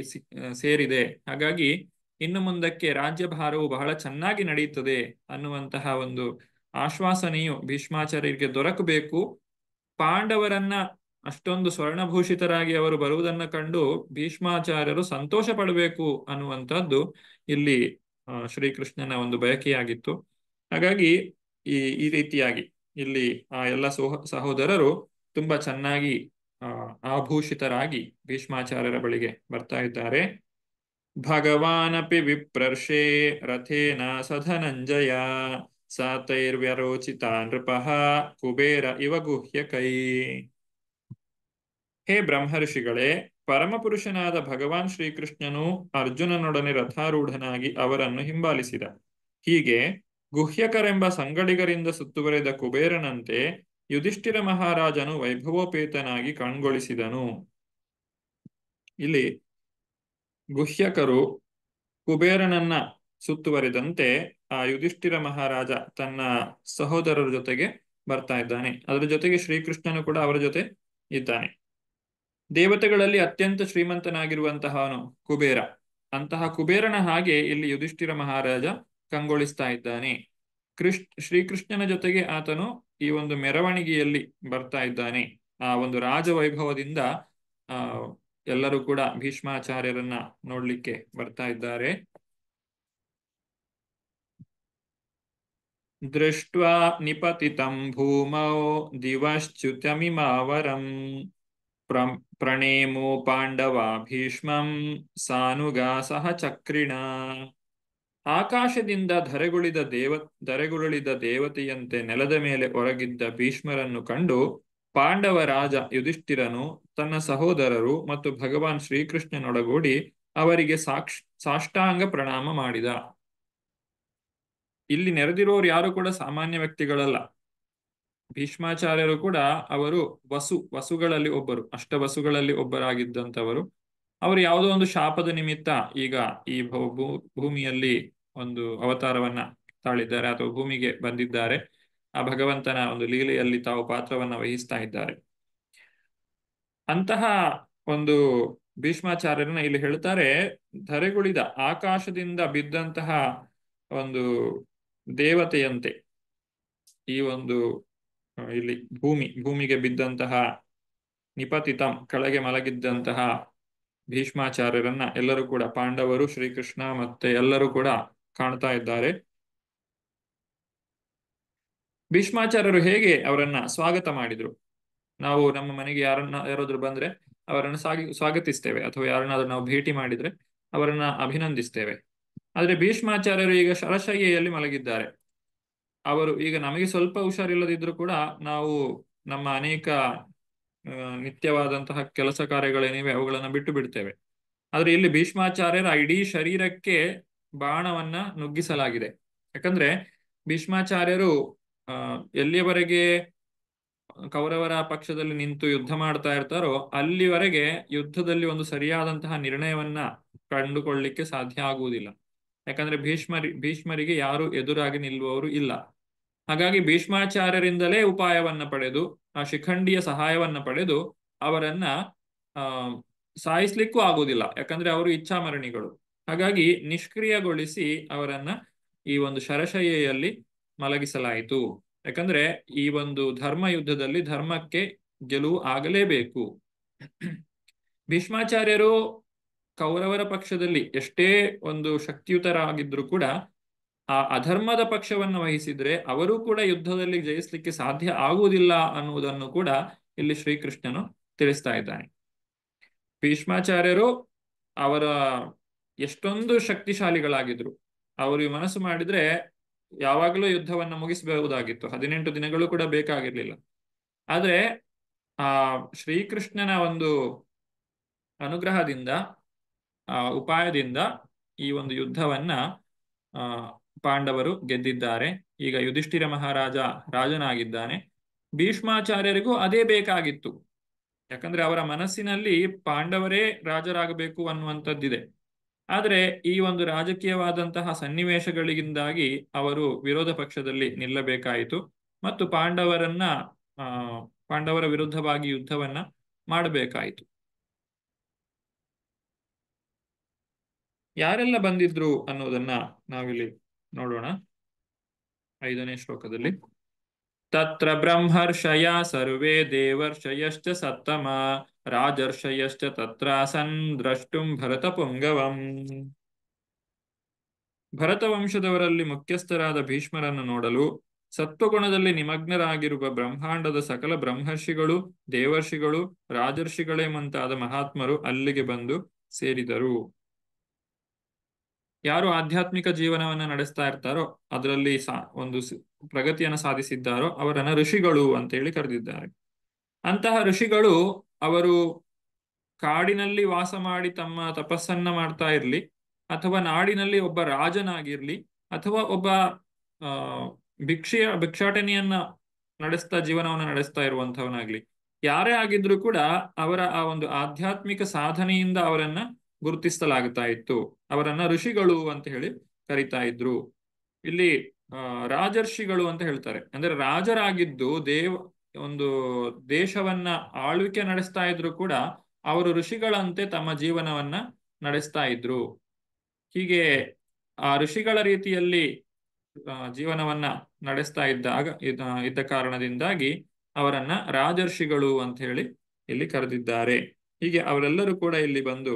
ಸೇರಿದೆ ಹಾಗಾಗಿ ಇನ್ನು ಮುಂದಕ್ಕೆ ರಾಜ್ಯಭಾರವು ಬಹಳ ಚೆನ್ನಾಗಿ ನಡೆಯುತ್ತದೆ ಅನ್ನುವಂತಹ ಒಂದು ಆಶ್ವಾಸನೆಯು ಭೀಷ್ಮಾಚಾರ್ಯರಿಗೆ ದೊರಕಬೇಕು ಪಾಂಡವರನ್ನ ಅಷ್ಟೊಂದು ಸ್ವರ್ಣಭೂಷಿತರಾಗಿ ಅವರು ಬರುವುದನ್ನು ಕಂಡು ಭೀಷ್ಮಾಚಾರ್ಯರು ಸಂತೋಷ ಪಡಬೇಕು ಅನ್ನುವಂಥದ್ದು ಇಲ್ಲಿ ಶ್ರೀಕೃಷ್ಣನ ಒಂದು ಬಯಕೆಯಾಗಿತ್ತು ಹಾಗಾಗಿ ಈ ಈ ರೀತಿಯಾಗಿ ಇಲ್ಲಿ ಆ ಎಲ್ಲ ಸಹೋದರರು ತುಂಬಾ ಚೆನ್ನಾಗಿ ಆಭೂಷಿತರಾಗಿ ಭೀಷ್ಮಾಚಾರ್ಯರ ಬಳಿಗೆ ಬರ್ತಾ ಇದ್ದಾರೆ ಭಗವಾನಪಿ ವಿಪ್ರರ್ಷೇ ರಥೇನ ಸಧನಂಜಯ ಸಾತೈರ್ವ್ಯರೋಚಿತ ನೃಪಃ ಕುಬೇರ ಇವ ಗುಹ್ಯ ಕೈ ಹೇ ಬ್ರಹ್ಮರ್ಷಿಗಳೇ ಪರಮಪುರುಷನಾದ ಭಗವಾನ್ ಶ್ರೀಕೃಷ್ಣನು ಅರ್ಜುನನೊಡನೆ ರಥಾರೂಢನಾಗಿ ಅವರನ್ನು ಹಿಂಬಾಲಿಸಿದ ಹೀಗೆ ಗುಹ್ಯಕರೆಂಬ ಸಂಗಡಿಗರಿಂದ ಸುತ್ತುವರೆದ ಕುಬೇರನಂತೆ ಯುಧಿಷ್ಠಿರ ಮಹಾರಾಜನು ವೈಭವೋಪೇತನಾಗಿ ಕಣ್ಗೊಳಿಸಿದನು ಇಲ್ಲಿ ಗುಹ್ಯಕರು ಕುಬೇರನನ್ನ ಸುತ್ತುವರಿದಂತೆ ಆ ಯುಧಿಷ್ಠಿರ ಮಹಾರಾಜ ತನ್ನ ಸಹೋದರರ ಜೊತೆಗೆ ಬರ್ತಾ ಇದ್ದಾನೆ ಅದರ ಜೊತೆಗೆ ಶ್ರೀಕೃಷ್ಣನು ಕೂಡ ಅವರ ಜೊತೆ ಇದ್ದಾನೆ ದೇವತೆಗಳಲ್ಲಿ ಅತ್ಯಂತ ಶ್ರೀಮಂತನಾಗಿರುವಂತಹನು ಕುಬೇರ ಅಂತಹ ಕುಬೇರನ ಹಾಗೆ ಇಲ್ಲಿ ಯುಧಿಷ್ಠಿರ ಮಹಾರಾಜ ಕಂಗೊಳಿಸ್ತಾ ಇದ್ದಾನೆ ಕೃಷ್ಣ ಶ್ರೀಕೃಷ್ಣನ ಜೊತೆಗೆ ಆತನು ಈ ಒಂದು ಮೆರವಣಿಗೆಯಲ್ಲಿ ಬರ್ತಾ ಇದ್ದಾನೆ ಆ ಒಂದು ರಾಜವೈಭವದಿಂದ ಆ ಎಲ್ಲರೂ ಕೂಡ ಭೀಷ್ಮಾಚಾರ್ಯರನ್ನ ನೋಡ್ಲಿಕ್ಕೆ ಬರ್ತಾ ಇದ್ದಾರೆ ದೃಷ್ಟ ನಿಪತಿತಂ ಭೂಮೋ ದಿವಶ್ಚ್ಯುತಮಿಮಾವರಂ ಪ್ರಣೇಮೋ ಪಾಂಡವ ಭೀಷ್ಮಂ ಸಾನುಗ ಸಹ ಚಕ್ರಿಣ ಆಕಾಶದಿಂದ ಧರೆಗುಳಿದ ದೇವ ಧರೆಗುಳಿದ ದೇವತೆಯಂತೆ ನೆಲದ ಮೇಲೆ ಒರಗಿದ್ದ ಭೀಷ್ಮರನ್ನು ಕಂಡು ಪಾಂಡವ ರಾಜ ಯುಧಿಷ್ಠಿರನು ತನ್ನ ಸಹೋದರರು ಮತ್ತು ಭಗವಾನ್ ಶ್ರೀಕೃಷ್ಣನೊಡಗೂಡಿ ಅವರಿಗೆ ಸಾಕ್ಷ್ ಸಾಷ್ಟಾಂಗ ಪ್ರಣಾಮ ಮಾಡಿದ ಇಲ್ಲಿ ನೆರೆದಿರೋರು ಯಾರು ಕೂಡ ಸಾಮಾನ್ಯ ವ್ಯಕ್ತಿಗಳಲ್ಲ ಭೀಷ್ಮಾಚಾರ್ಯರು ಕೂಡ ಅವರು ವಸು ವಸುಗಳಲ್ಲಿ ಒಬ್ಬರು ಅಷ್ಟ ವಸುಗಳಲ್ಲಿ ಒಬ್ಬರಾಗಿದ್ದಂಥವರು ಅವರು ಯಾವುದೋ ಒಂದು ಶಾಪದ ನಿಮಿತ್ತ ಈಗ ಈ ಭೂಮಿಯಲ್ಲಿ ಒಂದು ಅವತಾರವನ್ನ ತಾಳಿದ್ದಾರೆ ಅಥವಾ ಭೂಮಿಗೆ ಬಂದಿದ್ದಾರೆ ಆ ಭಗವಂತನ ಒಂದು ಲೀಲೆಯಲ್ಲಿ ತಾವು ಪಾತ್ರವನ್ನ ವಹಿಸ್ತಾ ಇದ್ದಾರೆ ಅಂತಹ ಒಂದು ಭೀಷ್ಮಾಚಾರ್ಯರನ್ನ ಇಲ್ಲಿ ಹೇಳ್ತಾರೆ ಧರೆಗುಳಿದ ಆಕಾಶದಿಂದ ಬಿದ್ದಂತಹ ಒಂದು ದೇವತೆಯಂತೆ ಈ ಒಂದು ಇಲ್ಲಿ ಭೂಮಿ ಭೂಮಿಗೆ ಬಿದ್ದಂತಹ ನಿಪತಿತಂ ಕೆಳಗೆ ಮಲಗಿದ್ದಂತಹ ಭೀಷ್ಮಾಚಾರ್ಯರನ್ನ ಎಲ್ಲರೂ ಕೂಡ ಪಾಂಡವರು ಶ್ರೀಕೃಷ್ಣ ಮತ್ತೆ ಎಲ್ಲರೂ ಕೂಡ ಕಾಣ್ತಾ ಇದ್ದಾರೆ ಭೀಷ್ಮಾಚಾರ್ಯರು ಹೇಗೆ ಅವರನ್ನ ಸ್ವಾಗತ ಮಾಡಿದ್ರು ನಾವು ನಮ್ಮ ಮನೆಗೆ ಯಾರನ್ನ ಯಾರಾದ್ರು ಬಂದ್ರೆ ಅವರನ್ನು ಸ್ವಾಗತಿಸ್ತೇವೆ ಅಥವಾ ಯಾರನ್ನಾದ್ರೂ ನಾವು ಭೇಟಿ ಮಾಡಿದ್ರೆ ಅವರನ್ನ ಅಭಿನಂದಿಸ್ತೇವೆ ಆದ್ರೆ ಭೀಷ್ಮಾಚಾರ್ಯರು ಈಗ ಶರಶಯ್ಯಲ್ಲಿ ಮಲಗಿದ್ದಾರೆ ಅವರು ಈಗ ನಮಗೆ ಸ್ವಲ್ಪ ಹುಷಾರಿಲ್ಲದಿದ್ರು ಕೂಡ ನಾವು ನಮ್ಮ ಅನೇಕ ನಿತ್ಯವಾದಂತಹ ಕೆಲಸ ಕಾರ್ಯಗಳೇನಿವೆ ಅವುಗಳನ್ನು ಬಿಟ್ಟು ಬಿಡ್ತೇವೆ ಆದ್ರೆ ಇಲ್ಲಿ ಭೀಷ್ಮಾಚಾರ್ಯರ ಇಡೀ ಶರೀರಕ್ಕೆ ಬಾಣವನ್ನ ನುಗ್ಗಿಸಲಾಗಿದೆ ಯಾಕಂದ್ರೆ ಭೀಷ್ಮಾಚಾರ್ಯರು ಎಲ್ಲಿಯವರೆಗೆ ಕೌರವರ ಪಕ್ಷದಲ್ಲಿ ನಿಂತು ಯುದ್ಧ ಮಾಡ್ತಾ ಇರ್ತಾರೋ ಅಲ್ಲಿವರೆಗೆ ಯುದ್ಧದಲ್ಲಿ ಒಂದು ಸರಿಯಾದಂತಹ ನಿರ್ಣಯವನ್ನ ಕಂಡುಕೊಳ್ಳಿಕ್ಕೆ ಸಾಧ್ಯ ಆಗುವುದಿಲ್ಲ ಯಾಕಂದ್ರೆ ಭೀಷ್ಮರಿ ಭೀಷ್ಮರಿಗೆ ಯಾರು ಎದುರಾಗಿ ನಿಲ್ಲುವವರು ಇಲ್ಲ ಹಾಗಾಗಿ ಭೀಷ್ಮಾಚಾರ್ಯರಿಂದಲೇ ಉಪಾಯವನ್ನ ಪಡೆದು ಆ ಶಿಖಂಡಿಯ ಸಹಾಯವನ್ನ ಪಡೆದು ಅವರನ್ನ ಆ ಸಾಯಿಸ್ಲಿಕ್ಕೂ ಆಗುವುದಿಲ್ಲ ಯಾಕಂದ್ರೆ ಅವರು ಇಚ್ಛಾಮರಣಿಗಳು ಹಾಗಾಗಿ ನಿಷ್ಕ್ರಿಯಗೊಳಿಸಿ ಅವರನ್ನ ಈ ಒಂದು ಶರಶಯ್ಯಲ್ಲಿ ಮಲಗಿಸಲಾಯಿತು ಯಾಕಂದ್ರೆ ಈ ಒಂದು ಧರ್ಮ ಯುದ್ಧದಲ್ಲಿ ಧರ್ಮಕ್ಕೆ ಗೆಲುವು ಆಗಲೇಬೇಕು ಭೀಷ್ಮಾಚಾರ್ಯರು ಕೌರವರ ಪಕ್ಷದಲ್ಲಿ ಎಷ್ಟೇ ಒಂದು ಶಕ್ತಿಯುತರಾಗಿದ್ರು ಕೂಡ ಆ ಅಧರ್ಮದ ಪಕ್ಷವನ್ನು ವಹಿಸಿದ್ರೆ ಅವರು ಕೂಡ ಯುದ್ಧದಲ್ಲಿ ಜಯಿಸ್ಲಿಕ್ಕೆ ಸಾಧ್ಯ ಆಗುವುದಿಲ್ಲ ಅನ್ನುವುದನ್ನು ಕೂಡ ಇಲ್ಲಿ ಶ್ರೀಕೃಷ್ಣನು ತಿಳಿಸ್ತಾ ಇದ್ದಾನೆ ಭೀಷ್ಮಾಚಾರ್ಯರು ಅವರ ಎಷ್ಟೊಂದು ಶಕ್ತಿಶಾಲಿಗಳಾಗಿದ್ರು ಅವರು ಮನಸ್ಸು ಮಾಡಿದ್ರೆ ಯಾವಾಗಲೂ ಯುದ್ಧವನ್ನು ಮುಗಿಸಬಹುದಾಗಿತ್ತು ಹದಿನೆಂಟು ದಿನಗಳು ಕೂಡ ಬೇಕಾಗಿರ್ಲಿಲ್ಲ ಆದ್ರೆ ಆ ಶ್ರೀಕೃಷ್ಣನ ಒಂದು ಅನುಗ್ರಹದಿಂದ ಉಪಾಯದಿಂದ ಈ ಒಂದು ಯುದ್ಧವನ್ನ ಪಾಂಡವರು ಗೆದ್ದಿದ್ದಾರೆ ಈಗ ಯುಧಿಷ್ಠಿರ ಮಹಾರಾಜ ರಾಜನಾಗಿದ್ದಾನೆ ಭೀಷ್ಮಾಚಾರ್ಯರಿಗೂ ಅದೇ ಬೇಕಾಗಿತ್ತು ಯಾಕಂದ್ರೆ ಅವರ ಮನಸ್ಸಿನಲ್ಲಿ ಪಾಂಡವರೇ ರಾಜರಾಗಬೇಕು ಅನ್ನುವಂಥದ್ದಿದೆ ಆದರೆ ಈ ಒಂದು ರಾಜಕೀಯವಾದಂತಹ ಸನ್ನಿವೇಶಗಳಿಂದಾಗಿ ಅವರು ವಿರೋಧ ಪಕ್ಷದಲ್ಲಿ ನಿಲ್ಲಬೇಕಾಯಿತು ಮತ್ತು ಪಾಂಡವರನ್ನ ಪಾಂಡವರ ವಿರುದ್ಧವಾಗಿ ಯುದ್ಧವನ್ನ ಮಾಡಬೇಕಾಯಿತು ಯಾರೆಲ್ಲ ಬಂದಿದ್ರು ಅನ್ನೋದನ್ನ ನಾವಿಲ್ಲಿ ನೋಡೋಣ ಐದನೇ ಶ್ಲೋಕದಲ್ಲಿ ತತ್ರ ಬ್ರಹ್ಮರ್ಷಯ ಸರ್ವೇ ದೇವರ್ಷಯಶ್ಚ ಸತ್ತಮ ರಾಜರ್ಷಯಶ್ಚ ತತ್ರಾಸನ್ ದ್ರಷ್ಟುಂ ಭರತ ಪುಂಗವಂ ಭರತ ವಂಶದವರಲ್ಲಿ ಮುಖ್ಯಸ್ಥರಾದ ಭೀಷ್ಮರನ್ನು ನೋಡಲು ಸತ್ವಗುಣದಲ್ಲಿ ನಿಮಗ್ನರಾಗಿರುವ ಬ್ರಹ್ಮಾಂಡದ ಸಕಲ ಬ್ರಹ್ಮರ್ಷಿಗಳು ದೇವರ್ಷಿಗಳು ರಾಜರ್ಷಿಗಳೇ ಮುಂತಾದ ಮಹಾತ್ಮರು ಅಲ್ಲಿಗೆ ಬಂದು ಸೇರಿದರು ಯಾರು ಆಧ್ಯಾತ್ಮಿಕ ಜೀವನವನ್ನ ನಡೆಸ್ತಾ ಇರ್ತಾರೋ ಅದರಲ್ಲಿ ಸಾ ಒಂದು ಪ್ರಗತಿಯನ್ನು ಸಾಧಿಸಿದ್ದಾರೋ ಅವರನ್ನ ಋಷಿಗಳು ಅಂತ ಹೇಳಿ ಕರೆದಿದ್ದಾರೆ ಅಂತಹ ಋಷಿಗಳು ಅವರು ಕಾಡಿನಲ್ಲಿ ವಾಸ ಮಾಡಿ ತಮ್ಮ ತಪಸ್ಸನ್ನ ಮಾಡ್ತಾ ಇರ್ಲಿ ಅಥವಾ ನಾಡಿನಲ್ಲಿ ಒಬ್ಬ ರಾಜನಾಗಿರ್ಲಿ ಅಥವಾ ಒಬ್ಬ ಆ ಭಿಕ್ಷೆಯ ಭಿಕ್ಷಾಟನೆಯನ್ನ ನಡೆಸ್ತಾ ಜೀವನವನ್ನ ನಡೆಸ್ತಾ ಇರುವಂತವನಾಗ್ಲಿ ಯಾರೇ ಆಗಿದ್ರು ಕೂಡ ಅವರ ಆ ಒಂದು ಆಧ್ಯಾತ್ಮಿಕ ಸಾಧನೆಯಿಂದ ಅವರನ್ನ ಗುರುತಿಸಲಾಗ್ತಾ ಇತ್ತು ಅವರನ್ನ ಋಷಿಗಳು ಅಂತ ಹೇಳಿ ಕರಿತಾ ಇದ್ರು ಇಲ್ಲಿ ರಾಜರ್ಷಿಗಳು ಅಂತ ಹೇಳ್ತಾರೆ ಅಂದ್ರೆ ರಾಜರಾಗಿದ್ದು ದೇವ ಒಂದು ದೇಶವನ್ನ ಆಳ್ವಿಕೆ ನಡೆಸ್ತಾ ಇದ್ರು ಕೂಡ ಅವರು ಋಷಿಗಳಂತೆ ತಮ್ಮ ಜೀವನವನ್ನ ನಡೆಸ್ತಾ ಇದ್ರು ಹೀಗೆ ಆ ಋಷಿಗಳ ರೀತಿಯಲ್ಲಿ ಜೀವನವನ್ನ ನಡೆಸ್ತಾ ಇದ್ದಾಗ ಇದ್ದ ಕಾರಣದಿಂದಾಗಿ ಅವರನ್ನ ರಾಜರ್ಷಿಗಳು ಅಂತ ಹೇಳಿ ಇಲ್ಲಿ ಕರೆದಿದ್ದಾರೆ ಹೀಗೆ ಅವರೆಲ್ಲರೂ ಕೂಡ ಇಲ್ಲಿ ಬಂದು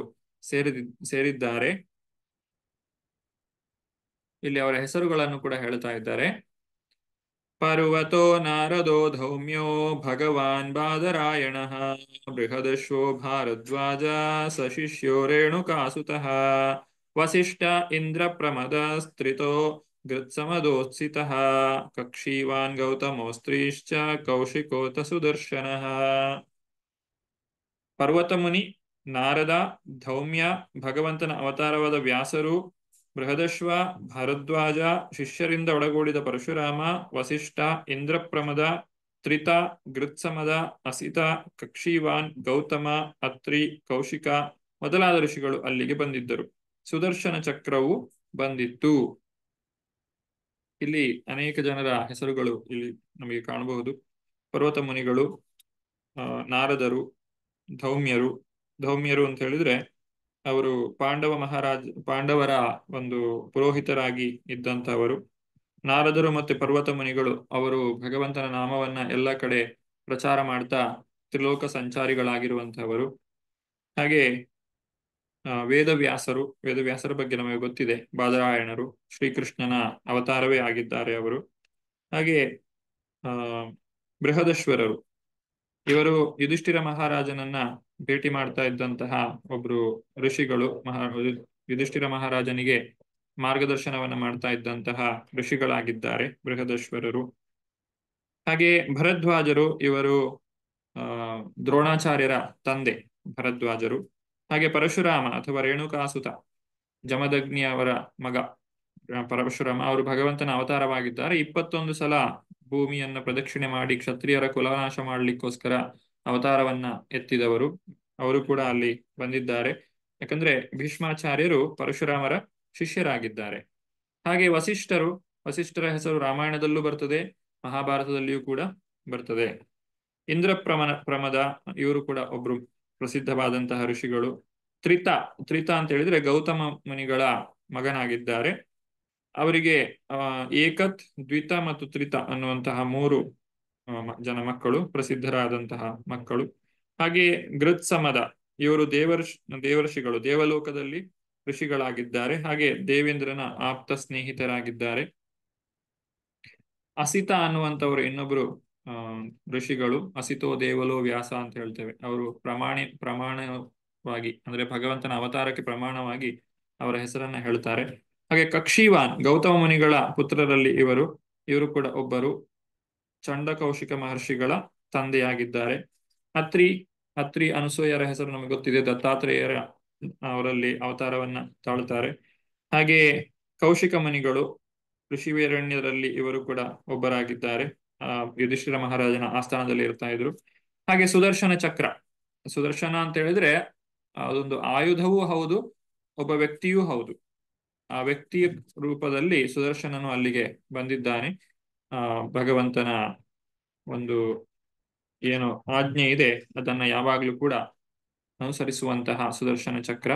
ಸೇರಿದ ಸೇರಿದ್ದಾರೆ ಇಲ್ಲಿ ಅವರ ಹೆಸರುಗಳನ್ನು ಕೂಡ ಹೇಳ್ತಾ ಇದ್ದಾರೆ ಪರ್ವತೋ ನಾರದೋ ಧೌಮ್ಯೋ ಭಗವಾನ್ ಬಾದರಾಯಣ ಬೃಹದಶ್ವೋ ಭಾರದ್ವಾಜ ಸಶಿಷ್ಯೋ ರೇಣುಕಾಸುತಃ ವಸಿಷ್ಠ ಇಂದ್ರ ಪ್ರಮದ ಸ್ತ್ರಿತೋ ಕಕ್ಷೀವಾನ್ ಗೌತಮೋ ಸ್ತ್ರೀಶ್ಚ ಕೌಶಿಕೋತ ಸುದರ್ಶನ ಪರ್ವತ ಮುನಿ ನಾರದ ಧೌಮ್ಯ ಭಗವಂತನ ಅವತಾರವಾದ ವ್ಯಾಸರು ಬೃಹದಶ್ವ ಭರದ್ವಾಜ ಶಿಷ್ಯರಿಂದ ಒಳಗೂಡಿದ ಪರಶುರಾಮ ವಸಿಷ್ಠ ಇಂದ್ರಪ್ರಮದ ತ್ರಿತ ಗೃತ್ಸಮದ ಅಸಿತ ಕಕ್ಷಿವಾನ್ ಗೌತಮ ಅತ್ರಿ ಕೌಶಿಕ ಮೊದಲಾದ ಋಷಿಗಳು ಅಲ್ಲಿಗೆ ಬಂದಿದ್ದರು ಸುದರ್ಶನ ಚಕ್ರವು ಬಂದಿತ್ತು ಇಲ್ಲಿ ಅನೇಕ ಜನರ ಹೆಸರುಗಳು ಇಲ್ಲಿ ನಮಗೆ ಕಾಣಬಹುದು ಪರ್ವತ ಮುನಿಗಳು ನಾರದರು ಧೌಮ್ಯರು ಧೌಮ್ಯರು ಅಂತ ಹೇಳಿದ್ರೆ ಅವರು ಪಾಂಡವ ಮಹಾರಾಜ್ ಪಾಂಡವರ ಒಂದು ಪುರೋಹಿತರಾಗಿ ಇದ್ದಂತಹವರು ನಾರದರು ಮತ್ತೆ ಪರ್ವತ ಮುನಿಗಳು ಅವರು ಭಗವಂತನ ನಾಮವನ್ನ ಎಲ್ಲ ಕಡೆ ಪ್ರಚಾರ ಮಾಡ್ತಾ ತ್ರಿಲೋಕ ಸಂಚಾರಿಗಳಾಗಿರುವಂತಹವರು ಹಾಗೆ ವೇದವ್ಯಾಸರು ವೇದವ್ಯಾಸರ ಬಗ್ಗೆ ನಮಗೆ ಗೊತ್ತಿದೆ ಬಾದರಾಯಣರು ಶ್ರೀಕೃಷ್ಣನ ಅವತಾರವೇ ಆಗಿದ್ದಾರೆ ಅವರು ಹಾಗೆ ಆ ಬೃಹದಶ್ವರರು ಇವರು ಯುಧಿಷ್ಠಿರ ಮಹಾರಾಜನನ್ನ ಭೇಟಿ ಮಾಡ್ತಾ ಇದ್ದಂತಹ ಒಬ್ರು ಋಷಿಗಳು ಮಹಾ ಯುಧಿಷ್ಠಿರ ಮಹಾರಾಜನಿಗೆ ಮಾರ್ಗದರ್ಶನವನ್ನು ಮಾಡ್ತಾ ಇದ್ದಂತಹ ಋಷಿಗಳಾಗಿದ್ದಾರೆ ಬೃಹದೇಶ್ವರರು ಹಾಗೆ ಭರದ್ವಾಜರು ಇವರು ದ್ರೋಣಾಚಾರ್ಯರ ತಂದೆ ಭರದ್ವಾಜರು ಹಾಗೆ ಪರಶುರಾಮ ಅಥವಾ ರೇಣುಕಾಸುತ ಜಮದಗ್ನಿ ಅವರ ಮಗ ಪರಶುರಾಮ ಅವರು ಭಗವಂತನ ಅವತಾರವಾಗಿದ್ದಾರೆ ಇಪ್ಪತ್ತೊಂದು ಸಲ ಭೂಮಿಯನ್ನು ಪ್ರದಕ್ಷಿಣೆ ಮಾಡಿ ಕ್ಷತ್ರಿಯರ ಕುಲನಾಶ ಮಾಡ್ಲಿಕ್ಕೋಸ್ಕರ ಅವತಾರವನ್ನ ಎತ್ತಿದವರು ಅವರು ಕೂಡ ಅಲ್ಲಿ ಬಂದಿದ್ದಾರೆ ಯಾಕಂದ್ರೆ ಭೀಷ್ಮಾಚಾರ್ಯರು ಪರಶುರಾಮರ ಶಿಷ್ಯರಾಗಿದ್ದಾರೆ ಹಾಗೆ ವಸಿಷ್ಠರು ವಸಿಷ್ಠರ ಹೆಸರು ರಾಮಾಯಣದಲ್ಲೂ ಬರ್ತದೆ ಮಹಾಭಾರತದಲ್ಲಿಯೂ ಕೂಡ ಬರ್ತದೆ ಇಂದ್ರ ಪ್ರಮದ ಇವರು ಕೂಡ ಒಬ್ರು ಪ್ರಸಿದ್ಧವಾದಂತಹ ಋಷಿಗಳು ತ್ರಿತ ತ್ರಿತ ಅಂತ ಹೇಳಿದ್ರೆ ಗೌತಮ ಮುನಿಗಳ ಮಗನಾಗಿದ್ದಾರೆ ಅವರಿಗೆ ಏಕತ್ ದ್ವಿತ ಮತ್ತು ತ್ರಿತ ಅನ್ನುವಂತಹ ಮೂರು ಜನ ಮಕ್ಕಳು ಪ್ರಸಿದ್ಧರಾದಂತಹ ಮಕ್ಕಳು ಹಾಗೆ ಗೃತ್ಸಮದ ಇವರು ದೇವರ್ಷಿಗಳು ದೇವರ್ಷಿಗಳು ದೇವಲೋಕದಲ್ಲಿ ಋಷಿಗಳಾಗಿದ್ದಾರೆ ಹಾಗೆ ದೇವೇಂದ್ರನ ಆಪ್ತ ಸ್ನೇಹಿತರಾಗಿದ್ದಾರೆ ಅಸಿತ ಅನ್ನುವಂತವರು ಇನ್ನೊಬ್ರು ಋಷಿಗಳು ಅಸಿತೋ ದೇವಲೋ ವ್ಯಾಸ ಅಂತ ಹೇಳ್ತೇವೆ ಅವರು ಪ್ರಮಾಣಿ ಪ್ರಮಾಣವಾಗಿ ಅಂದ್ರೆ ಭಗವಂತನ ಅವತಾರಕ್ಕೆ ಪ್ರಮಾಣವಾಗಿ ಅವರ ಹೆಸರನ್ನ ಹೇಳ್ತಾರೆ ಹಾಗೆ ಕಕ್ಷಿವಾನ್ ಗೌತಮ ಮುನಿಗಳ ಪುತ್ರರಲ್ಲಿ ಇವರು ಇವರು ಕೂಡ ಒಬ್ಬರು ಚಂಡ ಕೌಶಿಕ ಮಹರ್ಷಿಗಳ ತಂದೆಯಾಗಿದ್ದಾರೆ ಅತ್ರಿ ಅತ್ರಿ ಅನಸೂಯರ ಹೆಸರು ನಮಗೆ ಗೊತ್ತಿದೆ ದತ್ತಾತ್ರೇಯರ ಅವರಲ್ಲಿ ಅವತಾರವನ್ನ ತಾಳುತ್ತಾರೆ ಹಾಗೆಯೇ ಕೌಶಿಕ ಮನಿಗಳು ಋಷಿವೇರಣ್ಯರಲ್ಲಿ ಇವರು ಕೂಡ ಒಬ್ಬರಾಗಿದ್ದಾರೆ ಆ ಯುಧಿಷ್ಠಿರ ಮಹಾರಾಜನ ಆಸ್ಥಾನದಲ್ಲಿ ಇರ್ತಾ ಇದ್ರು ಹಾಗೆ ಸುದರ್ಶನ ಚಕ್ರ ಸುದರ್ಶನ ಅಂತ ಹೇಳಿದ್ರೆ ಅದೊಂದು ಆಯುಧವೂ ಹೌದು ಒಬ್ಬ ವ್ಯಕ್ತಿಯೂ ಹೌದು ಆ ವ್ಯಕ್ತಿಯ ರೂಪದಲ್ಲಿ ಸುದರ್ಶನನು ಅಲ್ಲಿಗೆ ಬಂದಿದ್ದಾನೆ ಭಗವಂತನ ಒಂದು ಏನು ಆಜ್ಞೆ ಇದೆ ಅದನ್ನ ಯಾವಾಗ್ಲೂ ಕೂಡ ಅನುಸರಿಸುವಂತಹ ಸುದರ್ಶನ ಚಕ್ರ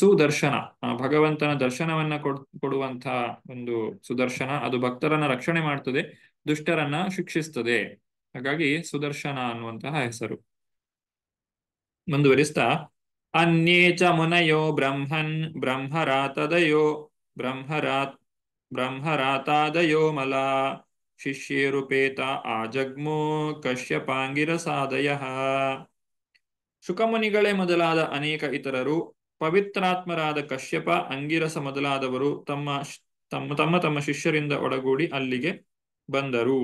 ಸುದರ್ಶನ ಭಗವಂತನ ದರ್ಶನವನ್ನ ಕೊಡ್ ಕೊಡುವಂತಹ ಒಂದು ಸುದರ್ಶನ ಅದು ಭಕ್ತರನ್ನ ರಕ್ಷಣೆ ಮಾಡ್ತದೆ ದುಷ್ಟರನ್ನ ಶಿಕ್ಷಿಸ್ತದೆ ಹಾಗಾಗಿ ಸುದರ್ಶನ ಅನ್ನುವಂತಹ ಹೆಸರು ಮುಂದುವರಿಸ್ತಾ ಅನ್ಯೇಚ ಮುನಯೋ ಬ್ರಹ್ಮನ್ ಬ್ರಹ್ಮರಾತದಯೋ ಬ್ರಹ್ಮರಾತ್ ಬ್ರಹ್ಮರಾತಾದಯೋ ಮಲಾ ಶಿಷ್ಯೇರುಪೇತ ಆಜಗ್ಮೋ ಕಶ್ಯಪಾಂಗಿರಸಾದಯಃ ಶುಕಮುನಿಗಳೇ ಮೊದಲಾದ ಅನೇಕ ಇತರರು ಪವಿತ್ರಾತ್ಮರಾದ ಕಶ್ಯಪ ಅಂಗಿರಸ ಮೊದಲಾದವರು ತಮ್ಮ ತಮ್ಮ ತಮ್ಮ ತಮ್ಮ ಶಿಷ್ಯರಿಂದ ಒಡಗೂಡಿ ಅಲ್ಲಿಗೆ ಬಂದರು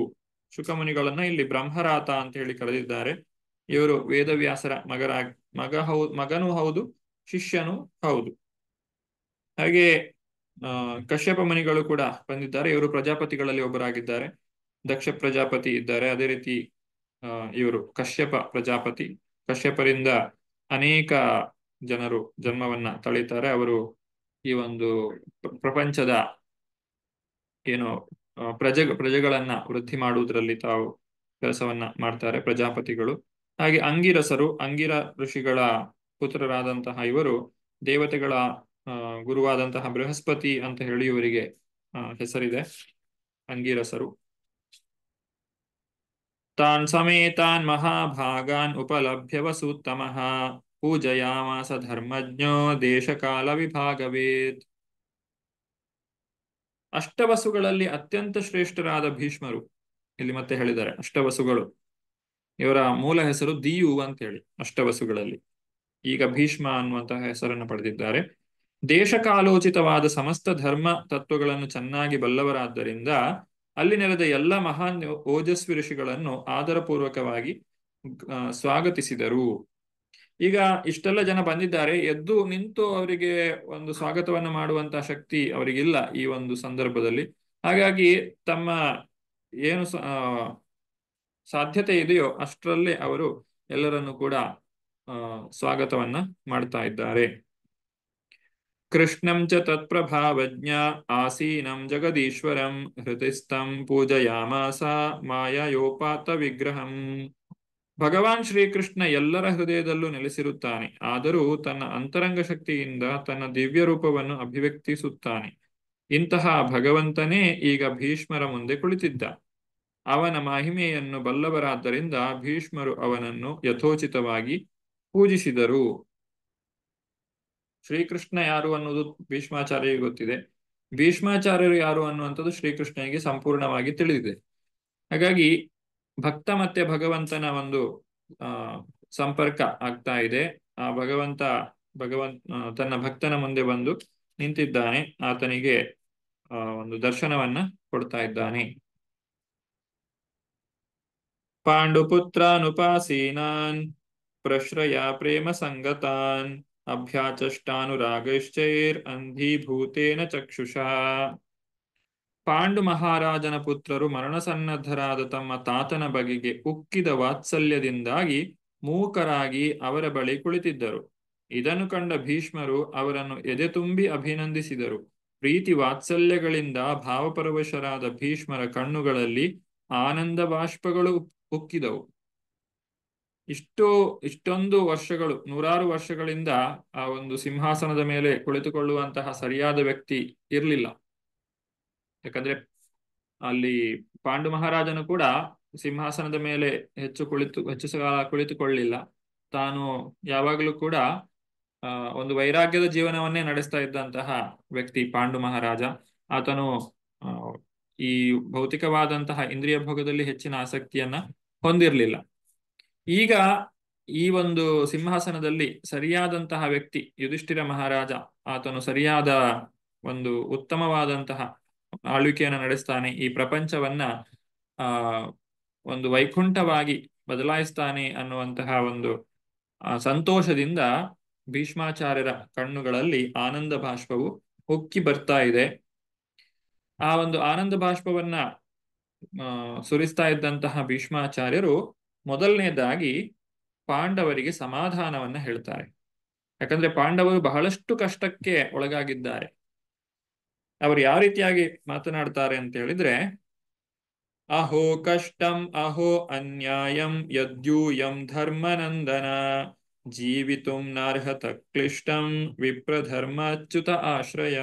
ಶುಕಮುನಿಗಳನ್ನ ಇಲ್ಲಿ ಬ್ರಹ್ಮರಾತ ಅಂತ ಹೇಳಿ ಕರೆದಿದ್ದಾರೆ ಇವರು ವೇದವ್ಯಾಸರ ಮಗರ ಮಗ ಹೌದು ಮಗನೂ ಹೌದು ಶಿಷ್ಯನೂ ಹೌದು ಹಾಗೆ ಕಶ್ಯಪ ಮನಿಗಳು ಕೂಡ ಬಂದಿದ್ದಾರೆ ಇವರು ಪ್ರಜಾಪತಿಗಳಲ್ಲಿ ಒಬ್ಬರಾಗಿದ್ದಾರೆ ದಕ್ಷ ಪ್ರಜಾಪತಿ ಇದ್ದಾರೆ ಅದೇ ರೀತಿ ಇವರು ಕಶ್ಯಪ ಪ್ರಜಾಪತಿ ಕಶ್ಯಪರಿಂದ ಅನೇಕ ಜನರು ಜನ್ಮವನ್ನ ತಳಿತಾರೆ ಅವರು ಈ ಒಂದು ಪ್ರಪಂಚದ ಏನು ಪ್ರಜ ಪ್ರಜೆಗಳನ್ನ ವೃದ್ಧಿ ಮಾಡುವುದರಲ್ಲಿ ತಾವು ಕೆಲಸವನ್ನ ಮಾಡ್ತಾರೆ ಪ್ರಜಾಪತಿಗಳು ಹಾಗೆ ಅಂಗಿರಸರು ಅಂಗಿರ ಋಷಿಗಳ ಪುತ್ರರಾದಂತಹ ಇವರು ದೇವತೆಗಳ ಗುರುವಾದಂತಹ ಬೃಹಸ್ಪತಿ ಅಂತ ಹೇಳಿ ಇವರಿಗೆ ಹೆಸರಿದೆ ಅಂಗೀರಸರು ತಾನ್ ಸಮೇತಾನ್ ಮಹಾಭಾಗಾನ್ ಉಪಲಭ್ಯ ವಸೂತ್ತಮ ಪೂಜಯಾಮಾಸ ಧರ್ಮಜ್ಞೋ ದೇಶಕಾಲ ವಿಭಾಗವೇತ್ ಅಷ್ಟವಸುಗಳಲ್ಲಿ ಅತ್ಯಂತ ಶ್ರೇಷ್ಠರಾದ ಭೀಷ್ಮರು ಇಲ್ಲಿ ಮತ್ತೆ ಹೇಳಿದ್ದಾರೆ ಅಷ್ಟವಸುಗಳು ಇವರ ಮೂಲ ಹೆಸರು ದಿಯು ಅಂತ ಹೇಳಿ ಅಷ್ಟವಸುಗಳಲ್ಲಿ ಈಗ ಭೀಷ್ಮ ಅನ್ನುವಂತಹ ಹೆಸರನ್ನು ಪಡೆದಿದ್ದಾರೆ ದೇಶಕಾಲೋಚಿತವಾದ ಸಮಸ್ತ ಧರ್ಮ ತತ್ವಗಳನ್ನು ಚೆನ್ನಾಗಿ ಬಲ್ಲವರಾದ್ದರಿಂದ ಅಲ್ಲಿ ನೆಲೆದ ಎಲ್ಲ ಮಹಾನ್ ಓಜಸ್ವಿ ಋಷಿಗಳನ್ನು ಆದರಪೂರ್ವಕವಾಗಿ ಸ್ವಾಗತಿಸಿದರು ಈಗ ಇಷ್ಟೆಲ್ಲ ಜನ ಬಂದಿದ್ದಾರೆ ಎದ್ದು ನಿಂತು ಅವರಿಗೆ ಒಂದು ಸ್ವಾಗತವನ್ನು ಮಾಡುವಂತಹ ಶಕ್ತಿ ಅವರಿಗಿಲ್ಲ ಈ ಒಂದು ಸಂದರ್ಭದಲ್ಲಿ ಹಾಗಾಗಿ ತಮ್ಮ ಏನು ಸಾಧ್ಯತೆ ಇದೆಯೋ ಅಷ್ಟರಲ್ಲೇ ಅವರು ಎಲ್ಲರನ್ನು ಕೂಡ ಸ್ವಾಗತವನ್ನ ಮಾಡ್ತಾ ಇದ್ದಾರೆ ಚ ಆಸೀನಂ ಆಸೀನಂ ಜಗದೀಶ್ವರಂ ಹೃತಿಸ್ತಂ ಪೂಜಯಾಮಾಸ ಮಾಯಾಯೋಪಾತ ವಿಗ್ರಹಂ ಭಗವಾನ್ ಶ್ರೀಕೃಷ್ಣ ಎಲ್ಲರ ಹೃದಯದಲ್ಲೂ ನೆಲೆಸಿರುತ್ತಾನೆ ಆದರೂ ತನ್ನ ಅಂತರಂಗ ಶಕ್ತಿಯಿಂದ ತನ್ನ ದಿವ್ಯ ರೂಪವನ್ನು ಅಭಿವ್ಯಕ್ತಿಸುತ್ತಾನೆ ಇಂತಹ ಭಗವಂತನೇ ಈಗ ಭೀಷ್ಮರ ಮುಂದೆ ಕುಳಿತಿದ್ದ ಅವನ ಮಹಿಮೆಯನ್ನು ಬಲ್ಲವರಾದ್ದರಿಂದ ಭೀಷ್ಮರು ಅವನನ್ನು ಯಥೋಚಿತವಾಗಿ ಪೂಜಿಸಿದರು ಶ್ರೀಕೃಷ್ಣ ಯಾರು ಅನ್ನುವುದು ಭೀಷ್ಮಾಚಾರ್ಯರಿಗೆ ಗೊತ್ತಿದೆ ಭೀಷ್ಮಾಚಾರ್ಯರು ಯಾರು ಅನ್ನುವಂಥದ್ದು ಶ್ರೀಕೃಷ್ಣನಿಗೆ ಸಂಪೂರ್ಣವಾಗಿ ತಿಳಿದಿದೆ ಹಾಗಾಗಿ ಭಕ್ತ ಮತ್ತೆ ಭಗವಂತನ ಒಂದು ಸಂಪರ್ಕ ಆಗ್ತಾ ಇದೆ ಆ ಭಗವಂತ ಭಗವಂತ ತನ್ನ ಭಕ್ತನ ಮುಂದೆ ಬಂದು ನಿಂತಿದ್ದಾನೆ ಆತನಿಗೆ ಒಂದು ದರ್ಶನವನ್ನ ಕೊಡ್ತಾ ಇದ್ದಾನೆ ಪಾಂಡುಪುತ್ರಾನುಪಾಸೀನಾನ್ ಪ್ರಶ್ರಯ ಪ್ರೇಮ ಸಂಗತಾನ್ ಅಂಧೀಭೂತೇನ ಚಕ್ಷುಷಾ ಪಾಂಡು ಮಹಾರಾಜನ ಪುತ್ರರು ಮರಣಸನ್ನದ್ಧರಾದ ತಮ್ಮ ತಾತನ ಬಗೆಗೆ ಉಕ್ಕಿದ ವಾತ್ಸಲ್ಯದಿಂದಾಗಿ ಮೂಕರಾಗಿ ಅವರ ಬಳಿ ಕುಳಿತಿದ್ದರು ಇದನ್ನು ಕಂಡ ಭೀಷ್ಮರು ಅವರನ್ನು ಎದೆ ತುಂಬಿ ಅಭಿನಂದಿಸಿದರು ಪ್ರೀತಿ ವಾತ್ಸಲ್ಯಗಳಿಂದ ಭಾವಪರವಶರಾದ ಭೀಷ್ಮರ ಕಣ್ಣುಗಳಲ್ಲಿ ಆನಂದ ಬಾಷ್ಪಗಳು ಉಕ್ಕಿದವು ಇಷ್ಟು ಇಷ್ಟೊಂದು ವರ್ಷಗಳು ನೂರಾರು ವರ್ಷಗಳಿಂದ ಆ ಒಂದು ಸಿಂಹಾಸನದ ಮೇಲೆ ಕುಳಿತುಕೊಳ್ಳುವಂತಹ ಸರಿಯಾದ ವ್ಯಕ್ತಿ ಇರಲಿಲ್ಲ ಯಾಕಂದ್ರೆ ಅಲ್ಲಿ ಪಾಂಡು ಮಹಾರಾಜನು ಕೂಡ ಸಿಂಹಾಸನದ ಮೇಲೆ ಹೆಚ್ಚು ಕುಳಿತು ಹೆಚ್ಚು ಕಾಲ ಕುಳಿತುಕೊಳ್ಳಲಿಲ್ಲ ತಾನು ಯಾವಾಗಲೂ ಕೂಡ ಒಂದು ವೈರಾಗ್ಯದ ಜೀವನವನ್ನೇ ನಡೆಸ್ತಾ ಇದ್ದಂತಹ ವ್ಯಕ್ತಿ ಪಾಂಡು ಮಹಾರಾಜ ಆತನು ಈ ಭೌತಿಕವಾದಂತಹ ಇಂದ್ರಿಯ ಭೋಗದಲ್ಲಿ ಹೆಚ್ಚಿನ ಆಸಕ್ತಿಯನ್ನ ಹೊಂದಿರಲಿಲ್ಲ ಈಗ ಈ ಒಂದು ಸಿಂಹಾಸನದಲ್ಲಿ ಸರಿಯಾದಂತಹ ವ್ಯಕ್ತಿ ಯುಧಿಷ್ಠಿರ ಮಹಾರಾಜ ಆತನು ಸರಿಯಾದ ಒಂದು ಉತ್ತಮವಾದಂತಹ ಆಳ್ವಿಕೆಯನ್ನು ನಡೆಸ್ತಾನೆ ಈ ಪ್ರಪಂಚವನ್ನ ಆ ಒಂದು ವೈಕುಂಠವಾಗಿ ಬದಲಾಯಿಸ್ತಾನೆ ಅನ್ನುವಂತಹ ಒಂದು ಸಂತೋಷದಿಂದ ಭೀಷ್ಮಾಚಾರ್ಯರ ಕಣ್ಣುಗಳಲ್ಲಿ ಆನಂದ ಬಾಷ್ಪವು ಹೊಕ್ಕಿ ಬರ್ತಾ ಇದೆ ಆ ಒಂದು ಆನಂದ ಬಾಷ್ಪವನ್ನ ಸುರಿಸ್ತಾ ಇದ್ದಂತಹ ಭೀಷ್ಮಾಚಾರ್ಯರು ಮೊದಲನೆಯದಾಗಿ ಪಾಂಡವರಿಗೆ ಸಮಾಧಾನವನ್ನ ಹೇಳ್ತಾರೆ ಯಾಕಂದ್ರೆ ಪಾಂಡವರು ಬಹಳಷ್ಟು ಕಷ್ಟಕ್ಕೆ ಒಳಗಾಗಿದ್ದಾರೆ ಅವರು ಯಾವ ರೀತಿಯಾಗಿ ಮಾತನಾಡ್ತಾರೆ ಅಂತ ಹೇಳಿದ್ರೆ ಅಹೋ ಕಷ್ಟಂ ಅಹೋ ಅನ್ಯಾಯಂ ಯದ್ಯೂಯಂ ಧರ್ಮನಂದನ ಜೀವಿತುಂ ನಾರ್ಹತ ಕ್ಲಿಷ್ಟಂ ವಿಪ್ರಧರ್ಮ ಅಚ್ಯುತ ಆಶ್ರಯ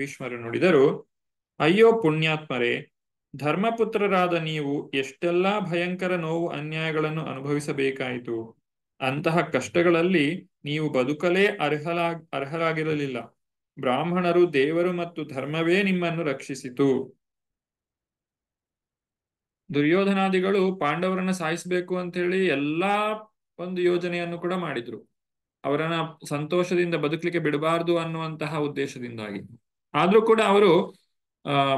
ಭೀಷ್ಮರು ನೋಡಿದರು ಅಯ್ಯೋ ಪುಣ್ಯಾತ್ಮರೇ ಧರ್ಮಪುತ್ರರಾದ ನೀವು ಎಷ್ಟೆಲ್ಲಾ ಭಯಂಕರ ನೋವು ಅನ್ಯಾಯಗಳನ್ನು ಅನುಭವಿಸಬೇಕಾಯಿತು ಅಂತಹ ಕಷ್ಟಗಳಲ್ಲಿ ನೀವು ಬದುಕಲೇ ಅರ್ಹಲಾಗ ಅರ್ಹರಾಗಿರಲಿಲ್ಲ ಬ್ರಾಹ್ಮಣರು ದೇವರು ಮತ್ತು ಧರ್ಮವೇ ನಿಮ್ಮನ್ನು ರಕ್ಷಿಸಿತು ದುರ್ಯೋಧನಾದಿಗಳು ಪಾಂಡವರನ್ನ ಸಾಯಿಸಬೇಕು ಅಂತ ಹೇಳಿ ಎಲ್ಲಾ ಒಂದು ಯೋಜನೆಯನ್ನು ಕೂಡ ಮಾಡಿದ್ರು ಅವರನ್ನ ಸಂತೋಷದಿಂದ ಬದುಕಲಿಕ್ಕೆ ಬಿಡಬಾರದು ಅನ್ನುವಂತಹ ಉದ್ದೇಶದಿಂದಾಗಿ ಆದ್ರೂ ಕೂಡ ಅವರು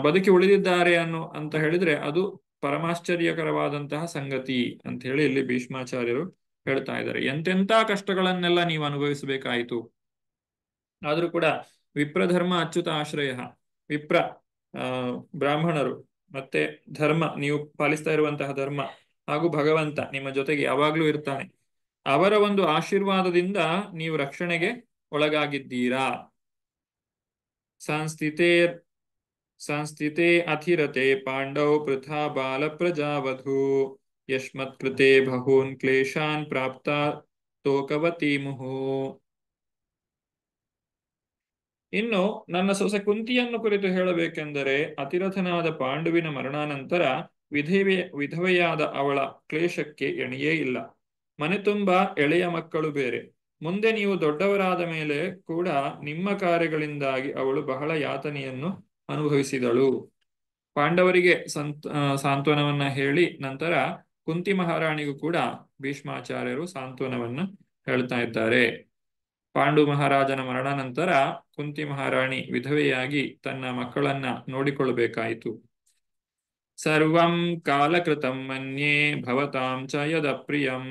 ಬದುಕಿ ಉಳಿದಿದ್ದಾರೆ ಅನ್ನು ಅಂತ ಹೇಳಿದ್ರೆ ಅದು ಪರಮಾಶ್ಚರ್ಯಕರವಾದಂತಹ ಸಂಗತಿ ಅಂತ ಹೇಳಿ ಇಲ್ಲಿ ಭೀಷ್ಮಾಚಾರ್ಯರು ಹೇಳ್ತಾ ಇದ್ದಾರೆ ಎಂತೆಂತ ಕಷ್ಟಗಳನ್ನೆಲ್ಲ ನೀವು ಅನುಭವಿಸಬೇಕಾಯಿತು ಆದ್ರೂ ಕೂಡ ವಿಪ್ರಧರ್ಮ ಅಚ್ಯುತ ಆಶ್ರಯ ವಿಪ್ರ ಬ್ರಾಹ್ಮಣರು ಮತ್ತೆ ಧರ್ಮ ನೀವು ಪಾಲಿಸ್ತಾ ಇರುವಂತಹ ಧರ್ಮ ಹಾಗೂ ಭಗವಂತ ನಿಮ್ಮ ಜೊತೆಗೆ ಯಾವಾಗ್ಲೂ ಇರ್ತಾನೆ ಅವರ ಒಂದು ಆಶೀರ್ವಾದದಿಂದ ನೀವು ರಕ್ಷಣೆಗೆ ಒಳಗಾಗಿದ್ದೀರಾ ಸಂಸ್ಥಿತೇರ್ ಪಾಂಡವ ಪೃಥಾ ಬಾಲ ಯಶ್ಮತ್ ಯಶ್ಮತ್ಕೃತೆ ಬಹೂನ್ ಕ್ಲೇಶಾನ್ ಪ್ರಾಪ್ತ ತೋಕವತಿ ಮುಹೂ ಇನ್ನು ನನ್ನ ಸೊಸೆ ಕುಂತಿಯನ್ನು ಕುರಿತು ಹೇಳಬೇಕೆಂದರೆ ಅತಿರಥನಾದ ಪಾಂಡುವಿನ ಮರಣಾನಂತರ ವಿಧವೆ ವಿಧವೆಯಾದ ಅವಳ ಕ್ಲೇಶಕ್ಕೆ ಎಣೆಯೇ ಇಲ್ಲ ಮನೆ ತುಂಬಾ ಎಳೆಯ ಮಕ್ಕಳು ಬೇರೆ ಮುಂದೆ ನೀವು ದೊಡ್ಡವರಾದ ಮೇಲೆ ಕೂಡ ನಿಮ್ಮ ಕಾರ್ಯಗಳಿಂದಾಗಿ ಅವಳು ಬಹಳ ಯಾತನೆಯನ್ನು ಅನುಭವಿಸಿದಳು ಪಾಂಡವರಿಗೆ ಸಂತ ಸಾಂತ್ವನವನ್ನ ಹೇಳಿ ನಂತರ ಕುಂತಿ ಮಹಾರಾಣಿಗೂ ಕೂಡ ಭೀಷ್ಮಾಚಾರ್ಯರು ಸಾಂತ್ವನವನ್ನ ಹೇಳ್ತಾ ಇದ್ದಾರೆ ಪಾಂಡು ಮಹಾರಾಜನ ಮರಣ ನಂತರ ಕುಂತಿ ಮಹಾರಾಣಿ ವಿಧವೆಯಾಗಿ ತನ್ನ ಮಕ್ಕಳನ್ನ ನೋಡಿಕೊಳ್ಳಬೇಕಾಯಿತು ಸರ್ವಂ ಕಾಲಕೃತಂ ಮನ್ಯೇ ಭವತಾಂ ಚ ಪ್ರಿಯಂ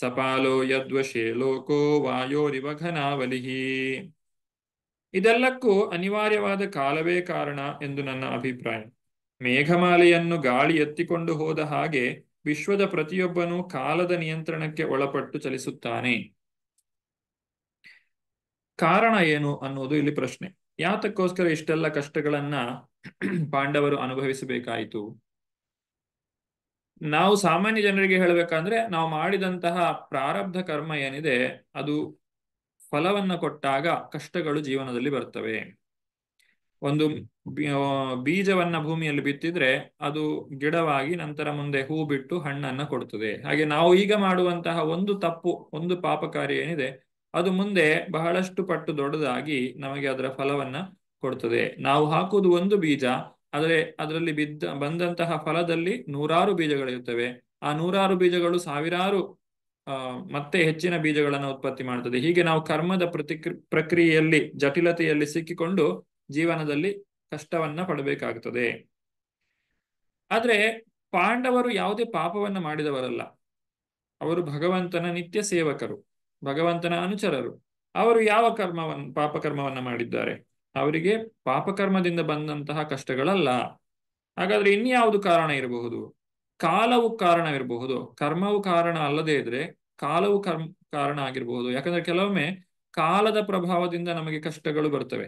ಸಪಾಲೋ ಯದ್ವಶೇ ಲೋಕೋ ವಾಯೋರಿವ ಘನಾವಲಿಹಿ ಇದೆಲ್ಲಕ್ಕೂ ಅನಿವಾರ್ಯವಾದ ಕಾಲವೇ ಕಾರಣ ಎಂದು ನನ್ನ ಅಭಿಪ್ರಾಯ ಮೇಘಮಾಲೆಯನ್ನು ಗಾಳಿ ಎತ್ತಿಕೊಂಡು ಹೋದ ಹಾಗೆ ವಿಶ್ವದ ಪ್ರತಿಯೊಬ್ಬನೂ ಕಾಲದ ನಿಯಂತ್ರಣಕ್ಕೆ ಒಳಪಟ್ಟು ಚಲಿಸುತ್ತಾನೆ ಕಾರಣ ಏನು ಅನ್ನೋದು ಇಲ್ಲಿ ಪ್ರಶ್ನೆ ಯಾತಕ್ಕೋಸ್ಕರ ಇಷ್ಟೆಲ್ಲ ಕಷ್ಟಗಳನ್ನ ಪಾಂಡವರು ಅನುಭವಿಸಬೇಕಾಯಿತು ನಾವು ಸಾಮಾನ್ಯ ಜನರಿಗೆ ಹೇಳಬೇಕಂದ್ರೆ ನಾವು ಮಾಡಿದಂತಹ ಪ್ರಾರಬ್ಧ ಕರ್ಮ ಏನಿದೆ ಅದು ಫಲವನ್ನ ಕೊಟ್ಟಾಗ ಕಷ್ಟಗಳು ಜೀವನದಲ್ಲಿ ಬರ್ತವೆ ಒಂದು ಬೀಜವನ್ನ ಭೂಮಿಯಲ್ಲಿ ಬಿತ್ತಿದ್ರೆ ಅದು ಗಿಡವಾಗಿ ನಂತರ ಮುಂದೆ ಹೂ ಬಿಟ್ಟು ಹಣ್ಣನ್ನ ಕೊಡ್ತದೆ ಹಾಗೆ ನಾವು ಈಗ ಮಾಡುವಂತಹ ಒಂದು ತಪ್ಪು ಒಂದು ಪಾಪಕಾರಿ ಏನಿದೆ ಅದು ಮುಂದೆ ಬಹಳಷ್ಟು ಪಟ್ಟು ದೊಡ್ಡದಾಗಿ ನಮಗೆ ಅದರ ಫಲವನ್ನ ಕೊಡ್ತದೆ ನಾವು ಹಾಕುವುದು ಒಂದು ಬೀಜ ಆದರೆ ಅದರಲ್ಲಿ ಬಿದ್ದ ಬಂದಂತಹ ಫಲದಲ್ಲಿ ನೂರಾರು ಬೀಜಗಳಿರುತ್ತವೆ ಆ ನೂರಾರು ಬೀಜಗಳು ಸಾವಿರಾರು ಮತ್ತೆ ಹೆಚ್ಚಿನ ಬೀಜಗಳನ್ನು ಉತ್ಪತ್ತಿ ಮಾಡುತ್ತದೆ ಹೀಗೆ ನಾವು ಕರ್ಮದ ಪ್ರತಿಕ್ರಿ ಪ್ರಕ್ರಿಯೆಯಲ್ಲಿ ಜಟಿಲತೆಯಲ್ಲಿ ಸಿಕ್ಕಿಕೊಂಡು ಜೀವನದಲ್ಲಿ ಕಷ್ಟವನ್ನ ಪಡಬೇಕಾಗ್ತದೆ ಆದ್ರೆ ಪಾಂಡವರು ಯಾವುದೇ ಪಾಪವನ್ನ ಮಾಡಿದವರಲ್ಲ ಅವರು ಭಗವಂತನ ನಿತ್ಯ ಸೇವಕರು ಭಗವಂತನ ಅನುಚರರು ಅವರು ಯಾವ ಕರ್ಮವನ್ನು ಪಾಪಕರ್ಮವನ್ನ ಮಾಡಿದ್ದಾರೆ ಅವರಿಗೆ ಪಾಪಕರ್ಮದಿಂದ ಬಂದಂತಹ ಕಷ್ಟಗಳಲ್ಲ ಹಾಗಾದ್ರೆ ಇನ್ಯಾವುದು ಕಾರಣ ಇರಬಹುದು ಕಾಲವು ಕಾರಣವಿರಬಹುದು ಕರ್ಮವು ಕಾರಣ ಅಲ್ಲದೇ ಇದ್ರೆ ಕಾಲವು ಕರ್ಮ ಕಾರಣ ಆಗಿರಬಹುದು ಯಾಕಂದ್ರೆ ಕೆಲವೊಮ್ಮೆ ಕಾಲದ ಪ್ರಭಾವದಿಂದ ನಮಗೆ ಕಷ್ಟಗಳು ಬರ್ತವೆ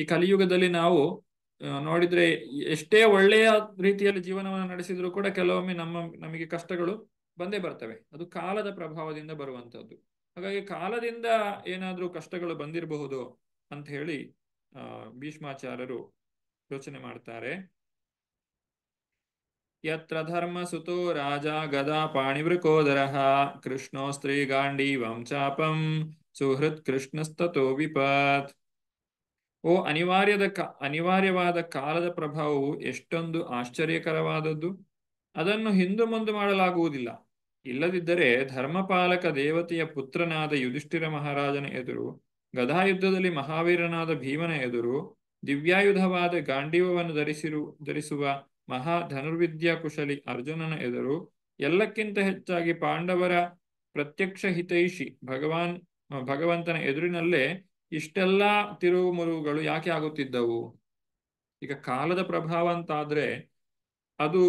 ಈ ಕಲಿಯುಗದಲ್ಲಿ ನಾವು ನೋಡಿದ್ರೆ ಎಷ್ಟೇ ಒಳ್ಳೆಯ ರೀತಿಯಲ್ಲಿ ಜೀವನವನ್ನು ನಡೆಸಿದ್ರು ಕೂಡ ಕೆಲವೊಮ್ಮೆ ನಮ್ಮ ನಮಗೆ ಕಷ್ಟಗಳು ಬಂದೇ ಬರ್ತವೆ ಅದು ಕಾಲದ ಪ್ರಭಾವದಿಂದ ಬರುವಂತದ್ದು ಹಾಗಾಗಿ ಕಾಲದಿಂದ ಏನಾದ್ರೂ ಕಷ್ಟಗಳು ಬಂದಿರಬಹುದು ಅಂತ ಹೇಳಿ ಭೀಷ್ಮಾಚಾರ್ಯರು ಯೋಚನೆ ಮಾಡ್ತಾರೆ ಯತ್ರ ಸುತೋ ರಾಜ ಗದಾ ಪಾಣಿವೃಕೋದರ ಕೃಷ್ಣೋ ಸ್ತ್ರೀ ಗಾಂಡೀವಂ ಚಾಪಂ ಸುಹೃತ್ ಕೃಷ್ಣಸ್ತತೋ ವಿಪತ್ ಓ ಅನಿವಾರ್ಯದ ಅನಿವಾರ್ಯವಾದ ಕಾಲದ ಪ್ರಭಾವವು ಎಷ್ಟೊಂದು ಆಶ್ಚರ್ಯಕರವಾದದ್ದು ಅದನ್ನು ಹಿಂದು ಮುಂದು ಮಾಡಲಾಗುವುದಿಲ್ಲ ಇಲ್ಲದಿದ್ದರೆ ಧರ್ಮಪಾಲಕ ದೇವತೆಯ ಪುತ್ರನಾದ ಯುಧಿಷ್ಠಿರ ಮಹಾರಾಜನ ಎದುರು ಗದಾಯುದ್ಧದಲ್ಲಿ ಮಹಾವೀರನಾದ ಭೀಮನ ಎದುರು ದಿವ್ಯಾಯುಧವಾದ ಗಾಂಡೀವವನ್ನು ಧರಿಸಿರು ಧರಿಸುವ ಮಹಾ ಧನುರ್ವಿದ್ಯಾ ಕುಶಲಿ ಅರ್ಜುನನ ಎದುರು ಎಲ್ಲಕ್ಕಿಂತ ಹೆಚ್ಚಾಗಿ ಪಾಂಡವರ ಪ್ರತ್ಯಕ್ಷ ಹಿತೈಷಿ ಭಗವಾನ್ ಭಗವಂತನ ಎದುರಿನಲ್ಲೇ ಇಷ್ಟೆಲ್ಲಾ ತಿರುವು ಯಾಕೆ ಆಗುತ್ತಿದ್ದವು ಈಗ ಕಾಲದ ಪ್ರಭಾವ ಅಂತಾದ್ರೆ ಅದು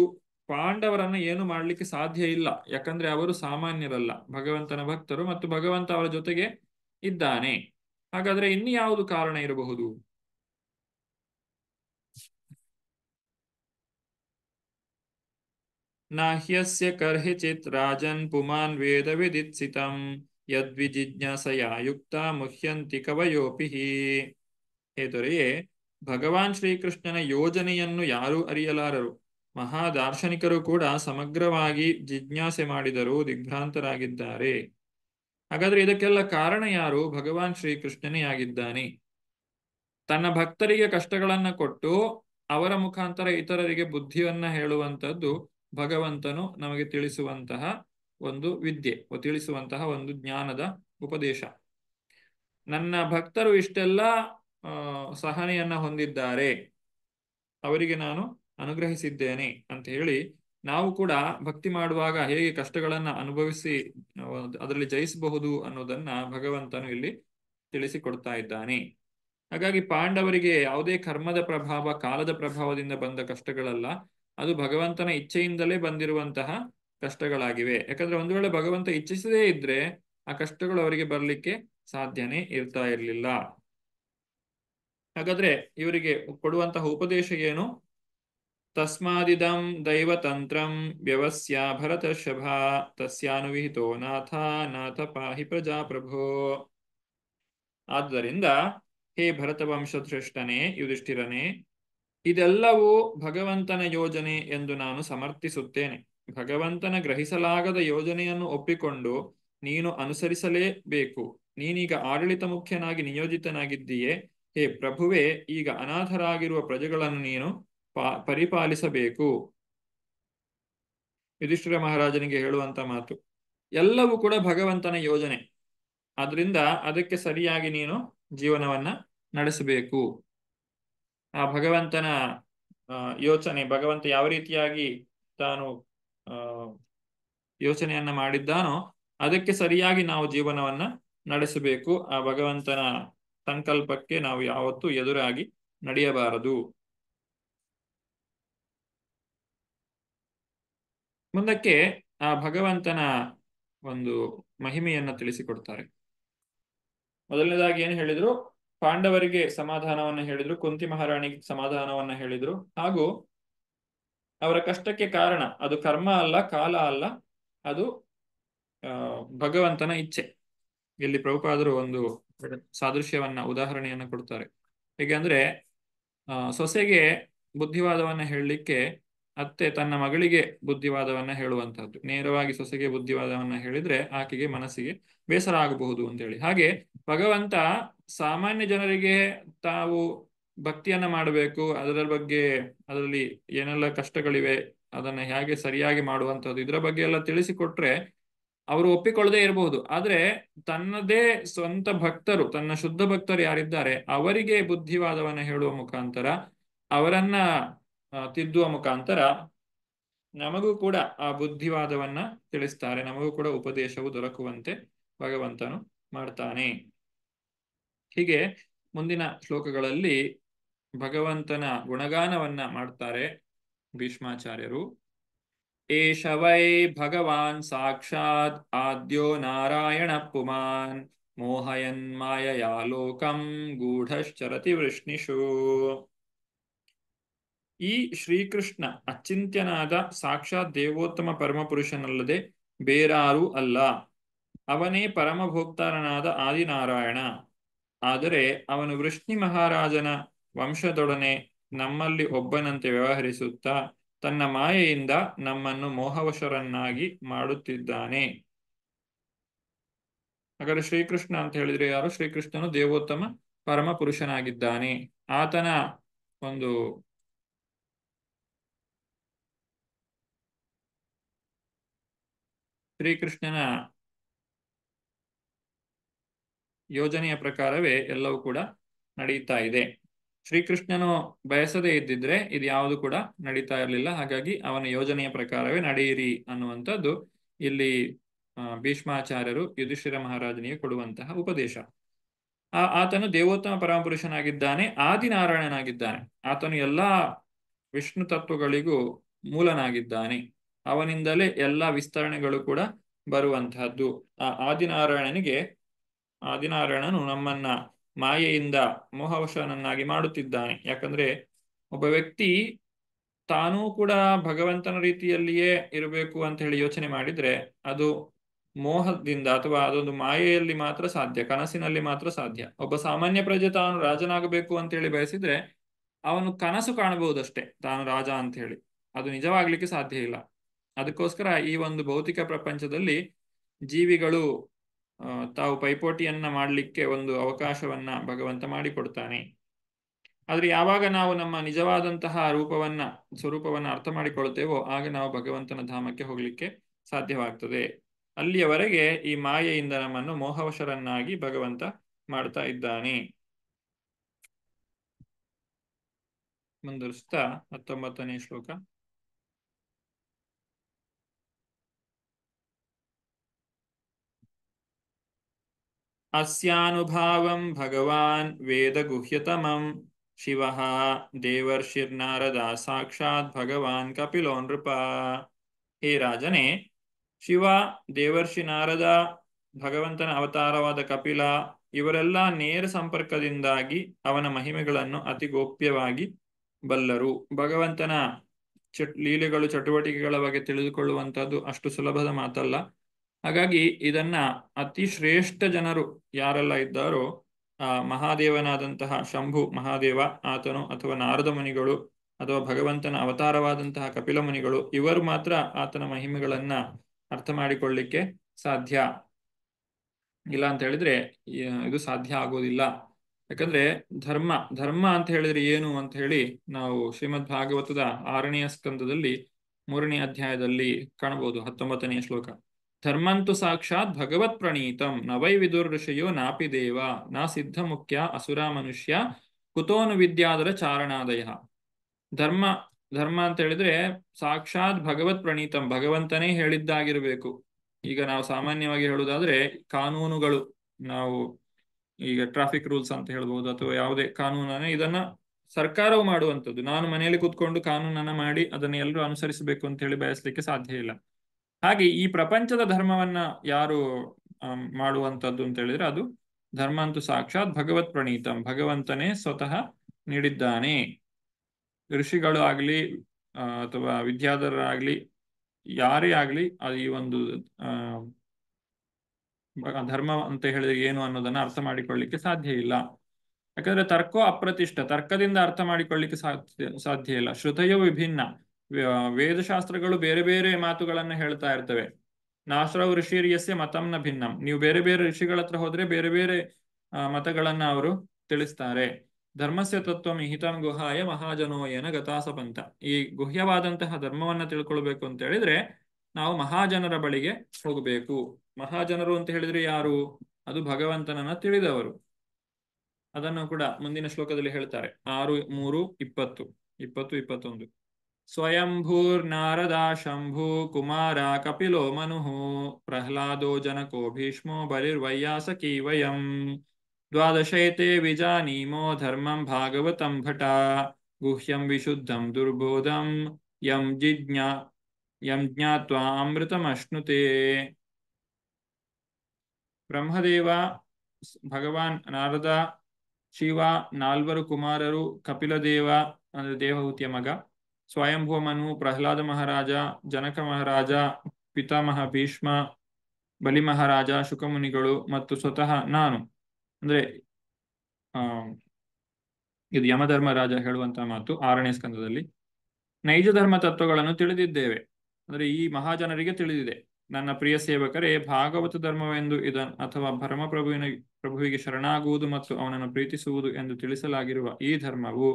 ಪಾಂಡವರನ್ನ ಏನು ಮಾಡ್ಲಿಕ್ಕೆ ಸಾಧ್ಯ ಇಲ್ಲ ಯಾಕಂದ್ರೆ ಅವರು ಸಾಮಾನ್ಯರಲ್ಲ ಭಗವಂತನ ಭಕ್ತರು ಮತ್ತು ಭಗವಂತ ಅವರ ಜೊತೆಗೆ ಇದ್ದಾನೆ ಹಾಗಾದ್ರೆ ಇನ್ನು ಯಾವುದು ಕಾರಣ ಇರಬಹುದು नाह्यस्य ರಾಜನ್ राजन् ವೇದ वेदविदित्सितम् ಯದ್ವಿಜಿಜ್ಞಾಸೆಯ ಯುಕ್ತ ಮುಹ್ಯಂತಿ ಕವಯೋಪಿ ಹೇ ದೊರೆಯೇ ಭಗವಾನ್ ಶ್ರೀಕೃಷ್ಣನ ಯೋಜನೆಯನ್ನು ಯಾರೂ ಅರಿಯಲಾರರು ಮಹಾ ದಾರ್ಶನಿಕರು ಕೂಡ ಸಮಗ್ರವಾಗಿ ಜಿಜ್ಞಾಸೆ ಮಾಡಿದರೂ ದಿಗ್ಭ್ರಾಂತರಾಗಿದ್ದಾರೆ ಹಾಗಾದ್ರೆ ಇದಕ್ಕೆಲ್ಲ ಕಾರಣ ಯಾರು ಭಗವಾನ್ ಶ್ರೀಕೃಷ್ಣನೇ ಆಗಿದ್ದಾನೆ ತನ್ನ ಭಕ್ತರಿಗೆ ಕಷ್ಟಗಳನ್ನು ಕೊಟ್ಟು ಅವರ ಮುಖಾಂತರ ಇತರರಿಗೆ ಬುದ್ಧಿಯನ್ನ ಹೇಳುವಂಥದ್ದು ಭಗವಂತನು ನಮಗೆ ತಿಳಿಸುವಂತಹ ಒಂದು ವಿದ್ಯೆ ತಿಳಿಸುವಂತಹ ಒಂದು ಜ್ಞಾನದ ಉಪದೇಶ ನನ್ನ ಭಕ್ತರು ಇಷ್ಟೆಲ್ಲ ಅಹ್ ಸಹನೆಯನ್ನ ಹೊಂದಿದ್ದಾರೆ ಅವರಿಗೆ ನಾನು ಅನುಗ್ರಹಿಸಿದ್ದೇನೆ ಅಂತ ಹೇಳಿ ನಾವು ಕೂಡ ಭಕ್ತಿ ಮಾಡುವಾಗ ಹೇಗೆ ಕಷ್ಟಗಳನ್ನ ಅನುಭವಿಸಿ ಅದರಲ್ಲಿ ಜಯಿಸಬಹುದು ಅನ್ನೋದನ್ನ ಭಗವಂತನು ಇಲ್ಲಿ ತಿಳಿಸಿಕೊಡ್ತಾ ಇದ್ದಾನೆ ಹಾಗಾಗಿ ಪಾಂಡವರಿಗೆ ಯಾವುದೇ ಕರ್ಮದ ಪ್ರಭಾವ ಕಾಲದ ಪ್ರಭಾವದಿಂದ ಬಂದ ಕಷ್ಟಗಳಲ್ಲ ಅದು ಭಗವಂತನ ಇಚ್ಛೆಯಿಂದಲೇ ಬಂದಿರುವಂತಹ ಕಷ್ಟಗಳಾಗಿವೆ ಯಾಕಂದ್ರೆ ಒಂದು ವೇಳೆ ಭಗವಂತ ಇಚ್ಛಿಸದೇ ಇದ್ರೆ ಆ ಕಷ್ಟಗಳು ಅವರಿಗೆ ಬರಲಿಕ್ಕೆ ಸಾಧ್ಯನೇ ಇರ್ತಾ ಇರಲಿಲ್ಲ ಹಾಗಾದ್ರೆ ಇವರಿಗೆ ಕೊಡುವಂತಹ ಉಪದೇಶ ಏನು ತಸ್ಮಾದಿದಂ ದೈವತಂತ್ರಂ ವ್ಯವಸ್ಯ ಶಭಾ ತಸ್ಯಾನುವಿಹಿತೋ ನಾಥ ನಾಥ ಪಾಹಿ ಪ್ರಜಾಪ್ರಭೋ ಆದ್ದರಿಂದ ಹೇ ಭರತ ಶ್ರೇಷ್ಠನೇ ಯುಧಿಷ್ಠಿರನೇ ಇದೆಲ್ಲವೂ ಭಗವಂತನ ಯೋಜನೆ ಎಂದು ನಾನು ಸಮರ್ಥಿಸುತ್ತೇನೆ ಭಗವಂತನ ಗ್ರಹಿಸಲಾಗದ ಯೋಜನೆಯನ್ನು ಒಪ್ಪಿಕೊಂಡು ನೀನು ಅನುಸರಿಸಲೇಬೇಕು ನೀನೀಗ ಆಡಳಿತ ಮುಖ್ಯನಾಗಿ ನಿಯೋಜಿತನಾಗಿದ್ದೀಯೇ ಹೇ ಪ್ರಭುವೇ ಈಗ ಅನಾಥರಾಗಿರುವ ಪ್ರಜೆಗಳನ್ನು ನೀನು ಪರಿಪಾಲಿಸಬೇಕು ಯುಧಿಷ್ಠಿರ ಮಹಾರಾಜನಿಗೆ ಹೇಳುವಂತ ಮಾತು ಎಲ್ಲವೂ ಕೂಡ ಭಗವಂತನ ಯೋಜನೆ ಆದ್ರಿಂದ ಅದಕ್ಕೆ ಸರಿಯಾಗಿ ನೀನು ಜೀವನವನ್ನ ನಡೆಸಬೇಕು ಆ ಭಗವಂತನ ಯೋಚನೆ ಭಗವಂತ ಯಾವ ರೀತಿಯಾಗಿ ತಾನು ಯೋಚನೆಯನ್ನ ಮಾಡಿದ್ದಾನೋ ಅದಕ್ಕೆ ಸರಿಯಾಗಿ ನಾವು ಜೀವನವನ್ನ ನಡೆಸಬೇಕು ಆ ಭಗವಂತನ ಸಂಕಲ್ಪಕ್ಕೆ ನಾವು ಯಾವತ್ತೂ ಎದುರಾಗಿ ನಡೆಯಬಾರದು ಮುಂದಕ್ಕೆ ಆ ಭಗವಂತನ ಒಂದು ಮಹಿಮೆಯನ್ನ ತಿಳಿಸಿಕೊಡ್ತಾರೆ ಮೊದಲನೇದಾಗಿ ಏನು ಹೇಳಿದ್ರು ಪಾಂಡವರಿಗೆ ಸಮಾಧಾನವನ್ನ ಹೇಳಿದ್ರು ಕುಂತಿ ಮಹಾರಾಣಿಗೆ ಸಮಾಧಾನವನ್ನ ಹೇಳಿದ್ರು ಹಾಗೂ ಅವರ ಕಷ್ಟಕ್ಕೆ ಕಾರಣ ಅದು ಕರ್ಮ ಅಲ್ಲ ಕಾಲ ಅಲ್ಲ ಅದು ಭಗವಂತನ ಇಚ್ಛೆ ಇಲ್ಲಿ ಪ್ರಭುಪಾದರು ಒಂದು ಸಾದೃಶ್ಯವನ್ನ ಉದಾಹರಣೆಯನ್ನ ಕೊಡ್ತಾರೆ ಹೇಗೆ ಅಂದ್ರೆ ಸೊಸೆಗೆ ಬುದ್ಧಿವಾದವನ್ನ ಹೇಳಲಿಕ್ಕೆ ಅತ್ತೆ ತನ್ನ ಮಗಳಿಗೆ ಬುದ್ಧಿವಾದವನ್ನ ಹೇಳುವಂತಹದ್ದು ನೇರವಾಗಿ ಸೊಸೆಗೆ ಬುದ್ಧಿವಾದವನ್ನ ಹೇಳಿದ್ರೆ ಆಕೆಗೆ ಮನಸ್ಸಿಗೆ ಬೇಸರ ಆಗಬಹುದು ಅಂತ ಹೇಳಿ ಹಾಗೆ ಭಗವಂತ ಸಾಮಾನ್ಯ ಜನರಿಗೆ ತಾವು ಭಕ್ತಿಯನ್ನ ಮಾಡಬೇಕು ಅದರ ಬಗ್ಗೆ ಅದರಲ್ಲಿ ಏನೆಲ್ಲ ಕಷ್ಟಗಳಿವೆ ಅದನ್ನ ಹೇಗೆ ಸರಿಯಾಗಿ ಮಾಡುವಂತಹದ್ದು ಇದರ ಬಗ್ಗೆ ಎಲ್ಲ ತಿಳಿಸಿಕೊಟ್ರೆ ಅವರು ಒಪ್ಪಿಕೊಳ್ಳದೆ ಇರಬಹುದು ಆದ್ರೆ ತನ್ನದೇ ಸ್ವಂತ ಭಕ್ತರು ತನ್ನ ಶುದ್ಧ ಭಕ್ತರು ಯಾರಿದ್ದಾರೆ ಅವರಿಗೆ ಬುದ್ಧಿವಾದವನ್ನ ಹೇಳುವ ಮುಖಾಂತರ ಅವರನ್ನ ತಿದ್ದುವ ಮುಖಾಂತರ ನಮಗೂ ಕೂಡ ಆ ಬುದ್ಧಿವಾದವನ್ನ ತಿಳಿಸ್ತಾರೆ ನಮಗೂ ಕೂಡ ಉಪದೇಶವು ದೊರಕುವಂತೆ ಭಗವಂತನು ಮಾಡ್ತಾನೆ ಹೀಗೆ ಮುಂದಿನ ಶ್ಲೋಕಗಳಲ್ಲಿ ಭಗವಂತನ ಗುಣಗಾನವನ್ನ ಮಾಡ್ತಾರೆ ಭೀಷ್ಮಾಚಾರ್ಯರು ಏಷ ವೈ ಭಗವಾನ್ ಸಾಕ್ಷಾತ್ ಆದ್ಯೋ ನಾರಾಯಣ ಪುಮಾನ್ ಮೋಹಯನ್ ಮಾಯಯಾ ಗೂಢಶ್ಚರತಿ ವೃಷ್ಣಿಶೂ ಈ ಶ್ರೀಕೃಷ್ಣ ಅಚಿಂತ್ಯನಾದ ಸಾಕ್ಷಾತ್ ದೇವೋತ್ತಮ ಪರಮಪುರುಷನಲ್ಲದೆ ಬೇರಾರೂ ಅಲ್ಲ ಅವನೇ ಪರಮಭೋಕ್ತಾರನಾದ ಆದಿನಾರಾಯಣ ಆದರೆ ಅವನು ವೃಷ್ಣಿ ಮಹಾರಾಜನ ವಂಶದೊಡನೆ ನಮ್ಮಲ್ಲಿ ಒಬ್ಬನಂತೆ ವ್ಯವಹರಿಸುತ್ತಾ ತನ್ನ ಮಾಯೆಯಿಂದ ನಮ್ಮನ್ನು ಮೋಹವಶರನ್ನಾಗಿ ಮಾಡುತ್ತಿದ್ದಾನೆ ಹಾಗಾದ್ರೆ ಶ್ರೀಕೃಷ್ಣ ಅಂತ ಹೇಳಿದ್ರೆ ಯಾರು ಶ್ರೀಕೃಷ್ಣನು ದೇವೋತ್ತಮ ಪರಮ ಪುರುಷನಾಗಿದ್ದಾನೆ ಆತನ ಒಂದು ಶ್ರೀಕೃಷ್ಣನ ಯೋಜನೆಯ ಪ್ರಕಾರವೇ ಎಲ್ಲವೂ ಕೂಡ ನಡೀತಾ ಇದೆ ಶ್ರೀಕೃಷ್ಣನು ಬಯಸದೇ ಇದ್ದಿದ್ರೆ ಇದು ಯಾವುದು ಕೂಡ ನಡೀತಾ ಇರಲಿಲ್ಲ ಹಾಗಾಗಿ ಅವನ ಯೋಜನೆಯ ಪ್ರಕಾರವೇ ನಡೆಯಿರಿ ಅನ್ನುವಂಥದ್ದು ಇಲ್ಲಿ ಭೀಷ್ಮಾಚಾರ್ಯರು ಯುಧಿಷ್ಠಿರ ಮಹಾರಾಜನಿಗೆ ಕೊಡುವಂತಹ ಉಪದೇಶ ಆ ಆತನು ದೇವೋತ್ತಮ ಪರಮಪುರುಷನಾಗಿದ್ದಾನೆ ಆದಿನಾರಾಯಣನಾಗಿದ್ದಾನೆ ಆತನು ಎಲ್ಲಾ ವಿಷ್ಣು ತತ್ವಗಳಿಗೂ ಮೂಲನಾಗಿದ್ದಾನೆ ಅವನಿಂದಲೇ ಎಲ್ಲ ವಿಸ್ತರಣೆಗಳು ಕೂಡ ಬರುವಂತಹದ್ದು ಆ ಆದಿನಾರಾಯಣನಿಗೆ ಆದಿನಾರಾಯಣನು ನಮ್ಮನ್ನ ಮಾಯೆಯಿಂದ ಮೋಹವಶನನ್ನಾಗಿ ಮಾಡುತ್ತಿದ್ದಾನೆ ಯಾಕಂದ್ರೆ ಒಬ್ಬ ವ್ಯಕ್ತಿ ತಾನೂ ಕೂಡ ಭಗವಂತನ ರೀತಿಯಲ್ಲಿಯೇ ಇರಬೇಕು ಅಂತ ಹೇಳಿ ಯೋಚನೆ ಮಾಡಿದ್ರೆ ಅದು ಮೋಹದಿಂದ ಅಥವಾ ಅದೊಂದು ಮಾಯೆಯಲ್ಲಿ ಮಾತ್ರ ಸಾಧ್ಯ ಕನಸಿನಲ್ಲಿ ಮಾತ್ರ ಸಾಧ್ಯ ಒಬ್ಬ ಸಾಮಾನ್ಯ ಪ್ರಜೆ ತಾನು ರಾಜನಾಗಬೇಕು ಅಂತ ಹೇಳಿ ಬಯಸಿದ್ರೆ ಅವನು ಕನಸು ಕಾಣಬಹುದಷ್ಟೇ ತಾನು ರಾಜ ಅಂತ ಹೇಳಿ ಅದು ನಿಜವಾಗ್ಲಿಕ್ಕೆ ಸಾಧ್ಯ ಇಲ್ಲ ಅದಕ್ಕೋಸ್ಕರ ಈ ಒಂದು ಭೌತಿಕ ಪ್ರಪಂಚದಲ್ಲಿ ಜೀವಿಗಳು ತಾವು ಪೈಪೋಟಿಯನ್ನ ಮಾಡಲಿಕ್ಕೆ ಒಂದು ಅವಕಾಶವನ್ನ ಭಗವಂತ ಮಾಡಿಕೊಡ್ತಾನೆ ಆದ್ರೆ ಯಾವಾಗ ನಾವು ನಮ್ಮ ನಿಜವಾದಂತಹ ರೂಪವನ್ನ ಸ್ವರೂಪವನ್ನ ಅರ್ಥ ಮಾಡಿಕೊಳ್ತೇವೋ ಆಗ ನಾವು ಭಗವಂತನ ಧಾಮಕ್ಕೆ ಹೋಗ್ಲಿಕ್ಕೆ ಸಾಧ್ಯವಾಗ್ತದೆ ಅಲ್ಲಿಯವರೆಗೆ ಈ ಮಾಯೆಯಿಂದ ನಮ್ಮನ್ನು ಮೋಹವಶರನ್ನಾಗಿ ಭಗವಂತ ಮಾಡ್ತಾ ಇದ್ದಾನೆ ಮುಂದುವರಿಸ್ತಾ ಹತ್ತೊಂಬತ್ತನೇ ಶ್ಲೋಕ ವೇದ ವೇದ ಗುಹ್ಯತಮಂ ಶಿವ ದೇವರ್ಷಿರ್ನಾರದ ಸಾಕ್ಷಾತ್ ಭಗವಾನ್ ಕಪಿಲೋ ನೃಪ ಹೇ ರಾಜನೇ ಶಿವ ದೇವರ್ಷಿ ನಾರದ ಭಗವಂತನ ಅವತಾರವಾದ ಕಪಿಲ ಇವರೆಲ್ಲ ನೇರ ಸಂಪರ್ಕದಿಂದಾಗಿ ಅವನ ಮಹಿಮೆಗಳನ್ನು ಅತಿ ಗೋಪ್ಯವಾಗಿ ಬಲ್ಲರು ಭಗವಂತನ ಚಟ್ ಲೀಲೆಗಳು ಚಟುವಟಿಕೆಗಳ ಬಗ್ಗೆ ತಿಳಿದುಕೊಳ್ಳುವಂಥದ್ದು ಅಷ್ಟು ಸುಲಭದ ಮಾತಲ್ಲ ಹಾಗಾಗಿ ಇದನ್ನ ಅತಿ ಶ್ರೇಷ್ಠ ಜನರು ಯಾರೆಲ್ಲ ಇದ್ದಾರೋ ಆ ಮಹಾದೇವನಾದಂತಹ ಶಂಭು ಮಹಾದೇವ ಆತನು ಅಥವಾ ನಾರದ ಮುನಿಗಳು ಅಥವಾ ಭಗವಂತನ ಅವತಾರವಾದಂತಹ ಕಪಿಲ ಮುನಿಗಳು ಇವರು ಮಾತ್ರ ಆತನ ಮಹಿಮೆಗಳನ್ನ ಅರ್ಥ ಮಾಡಿಕೊಳ್ಳಿಕ್ಕೆ ಸಾಧ್ಯ ಇಲ್ಲ ಅಂತ ಹೇಳಿದ್ರೆ ಇದು ಸಾಧ್ಯ ಆಗೋದಿಲ್ಲ ಯಾಕಂದ್ರೆ ಧರ್ಮ ಧರ್ಮ ಅಂತ ಹೇಳಿದ್ರೆ ಏನು ಅಂತ ಹೇಳಿ ನಾವು ಶ್ರೀಮದ್ ಭಾಗವತದ ಆರನೆಯ ಸ್ಕಂದದಲ್ಲಿ ಮೂರನೇ ಅಧ್ಯಾಯದಲ್ಲಿ ಕಾಣಬಹುದು ಹತ್ತೊಂಬತ್ತನೆಯ ಶ್ಲೋಕ ಧರ್ಮಂತು ಸಾಕ್ಷಾತ್ ಭಗವತ್ ಪ್ರಣೀತಂ ನ ವೈ ವಿದುರ್ ಋಷಿಯೋ ನಾಪಿ ದೇವ ನಾ ಸಿದ್ಧ ಮುಖ್ಯ ಅಸುರ ಮನುಷ್ಯ ಕುತೋನು ವಿದ್ಯಾದರ ಚಾರಣಾದಯ ಧರ್ಮ ಧರ್ಮ ಅಂತ ಹೇಳಿದ್ರೆ ಸಾಕ್ಷಾತ್ ಭಗವತ್ ಪ್ರಣೀತಂ ಭಗವಂತನೇ ಹೇಳಿದ್ದಾಗಿರಬೇಕು ಈಗ ನಾವು ಸಾಮಾನ್ಯವಾಗಿ ಹೇಳುವುದಾದ್ರೆ ಕಾನೂನುಗಳು ನಾವು ಈಗ ಟ್ರಾಫಿಕ್ ರೂಲ್ಸ್ ಅಂತ ಹೇಳ್ಬಹುದು ಅಥವಾ ಯಾವುದೇ ಕಾನೂನನ್ನ ಇದನ್ನ ಸರ್ಕಾರವು ಮಾಡುವಂಥದ್ದು ನಾನು ಮನೆಯಲ್ಲಿ ಕೂತ್ಕೊಂಡು ಕಾನೂನನ್ನ ಮಾಡಿ ಅದನ್ನ ಎಲ್ಲರೂ ಅನುಸರಿಸಬೇಕು ಅಂತ ಹೇಳಿ ಬಯಸ್ಲಿಕ್ಕೆ ಸಾಧ್ಯ ಇಲ್ಲ ಹಾಗೆ ಈ ಪ್ರಪಂಚದ ಧರ್ಮವನ್ನ ಯಾರು ಮಾಡುವಂತದ್ದು ಅಂತ ಹೇಳಿದ್ರೆ ಅದು ಧರ್ಮ ಅಂತೂ ಸಾಕ್ಷಾತ್ ಭಗವತ್ ಪ್ರಣೀತಂ ಭಗವಂತನೇ ಸ್ವತಃ ನೀಡಿದ್ದಾನೆ ಋಷಿಗಳು ಆಗ್ಲಿ ಅಥವಾ ವಿದ್ಯಾಧರರಾಗ್ಲಿ ಯಾರೇ ಆಗ್ಲಿ ಅದು ಈ ಒಂದು ಧರ್ಮ ಅಂತ ಹೇಳಿದ್ರೆ ಏನು ಅನ್ನೋದನ್ನ ಅರ್ಥ ಮಾಡಿಕೊಳ್ಳಿಕ್ಕೆ ಸಾಧ್ಯ ಇಲ್ಲ ಯಾಕಂದ್ರೆ ತರ್ಕೋ ಅಪ್ರತಿಷ್ಠ ತರ್ಕದಿಂದ ಅರ್ಥ ಮಾಡಿಕೊಳ್ಳಿಕ್ಕೆ ಸಾಧ್ಯ ಸಾಧ್ಯ ಇಲ್ಲ ಶ್ರುತಯೋ ವಿಭಿನ್ನ ವೇದಶಾಸ್ತ್ರಗಳು ಬೇರೆ ಬೇರೆ ಮಾತುಗಳನ್ನ ಹೇಳ್ತಾ ಇರ್ತವೆ ನಾಶ್ರವ್ ಋಷಿರಿಯಸ್ಯ ಮತಂನ ಭಿನ್ನಂ ನೀವು ಬೇರೆ ಬೇರೆ ಋಷಿಗಳ ಹತ್ರ ಹೋದ್ರೆ ಬೇರೆ ಬೇರೆ ಮತಗಳನ್ನ ಅವರು ತಿಳಿಸ್ತಾರೆ ಧರ್ಮಸ್ಯ ತತ್ವ ಮಿಹಿತಂ ಗುಹಾಯ ಮಹಾಜನೋಯನ ಪಂಥ ಈ ಗುಹ್ಯವಾದಂತಹ ಧರ್ಮವನ್ನ ತಿಳ್ಕೊಳ್ಬೇಕು ಅಂತ ಹೇಳಿದ್ರೆ ನಾವು ಮಹಾಜನರ ಬಳಿಗೆ ಹೋಗಬೇಕು ಮಹಾಜನರು ಅಂತ ಹೇಳಿದ್ರೆ ಯಾರು ಅದು ಭಗವಂತನನ್ನ ತಿಳಿದವರು ಅದನ್ನು ಕೂಡ ಮುಂದಿನ ಶ್ಲೋಕದಲ್ಲಿ ಹೇಳ್ತಾರೆ ಆರು ಮೂರು ಇಪ್ಪತ್ತು ಇಪ್ಪತ್ತು ಇಪ್ಪತ್ತೊಂದು स्वयंभूर्नारदा शंभु कुमार कपिलो मनु प्रहलादो जनको भीष्मो बलिर्वैयासकी वयम द्वादशैते विजानीमो धर्मं भागवतं भटा गुह्यं विशुद्धं दुर्बोधं यं जिज्ञा यं ज्ञात्वा अमृतमश्नुते ಬ್ರಹ್ಮದೇವ ಭಗವಾನ್ ನಾರದ ಶಿವ ನಾಲ್ವರು ಕುಮಾರರು ಕಪಿಲದೇವ ಅಂದರೆ ದೇವಹೂತಿಯ ಮಗ ಸ್ವಯಂಭೂ ಮನು ಪ್ರಹ್ಲಾದ ಮಹಾರಾಜ ಜನಕ ಮಹಾರಾಜ ಪಿತಾಮಹ ಭೀಷ್ಮ ಬಲಿ ಮಹಾರಾಜ ಶುಕಮುನಿಗಳು ಮತ್ತು ಸ್ವತಃ ನಾನು ಅಂದ್ರೆ ಆ ಇದು ಯಮಧರ್ಮರಾಜ ಹೇಳುವಂತಹ ಮಾತು ಆರನೇ ಸ್ಕಂದದಲ್ಲಿ ನೈಜ ಧರ್ಮ ತತ್ವಗಳನ್ನು ತಿಳಿದಿದ್ದೇವೆ ಅಂದ್ರೆ ಈ ಮಹಾಜನರಿಗೆ ತಿಳಿದಿದೆ ನನ್ನ ಪ್ರಿಯ ಸೇವಕರೇ ಭಾಗವತ ಧರ್ಮವೆಂದು ಇದ ಅಥವಾ ಪರಮಪ್ರಭುವಿನ ಪ್ರಭುವಿಗೆ ಶರಣಾಗುವುದು ಮತ್ತು ಅವನನ್ನು ಪ್ರೀತಿಸುವುದು ಎಂದು ತಿಳಿಸಲಾಗಿರುವ ಈ ಧರ್ಮವು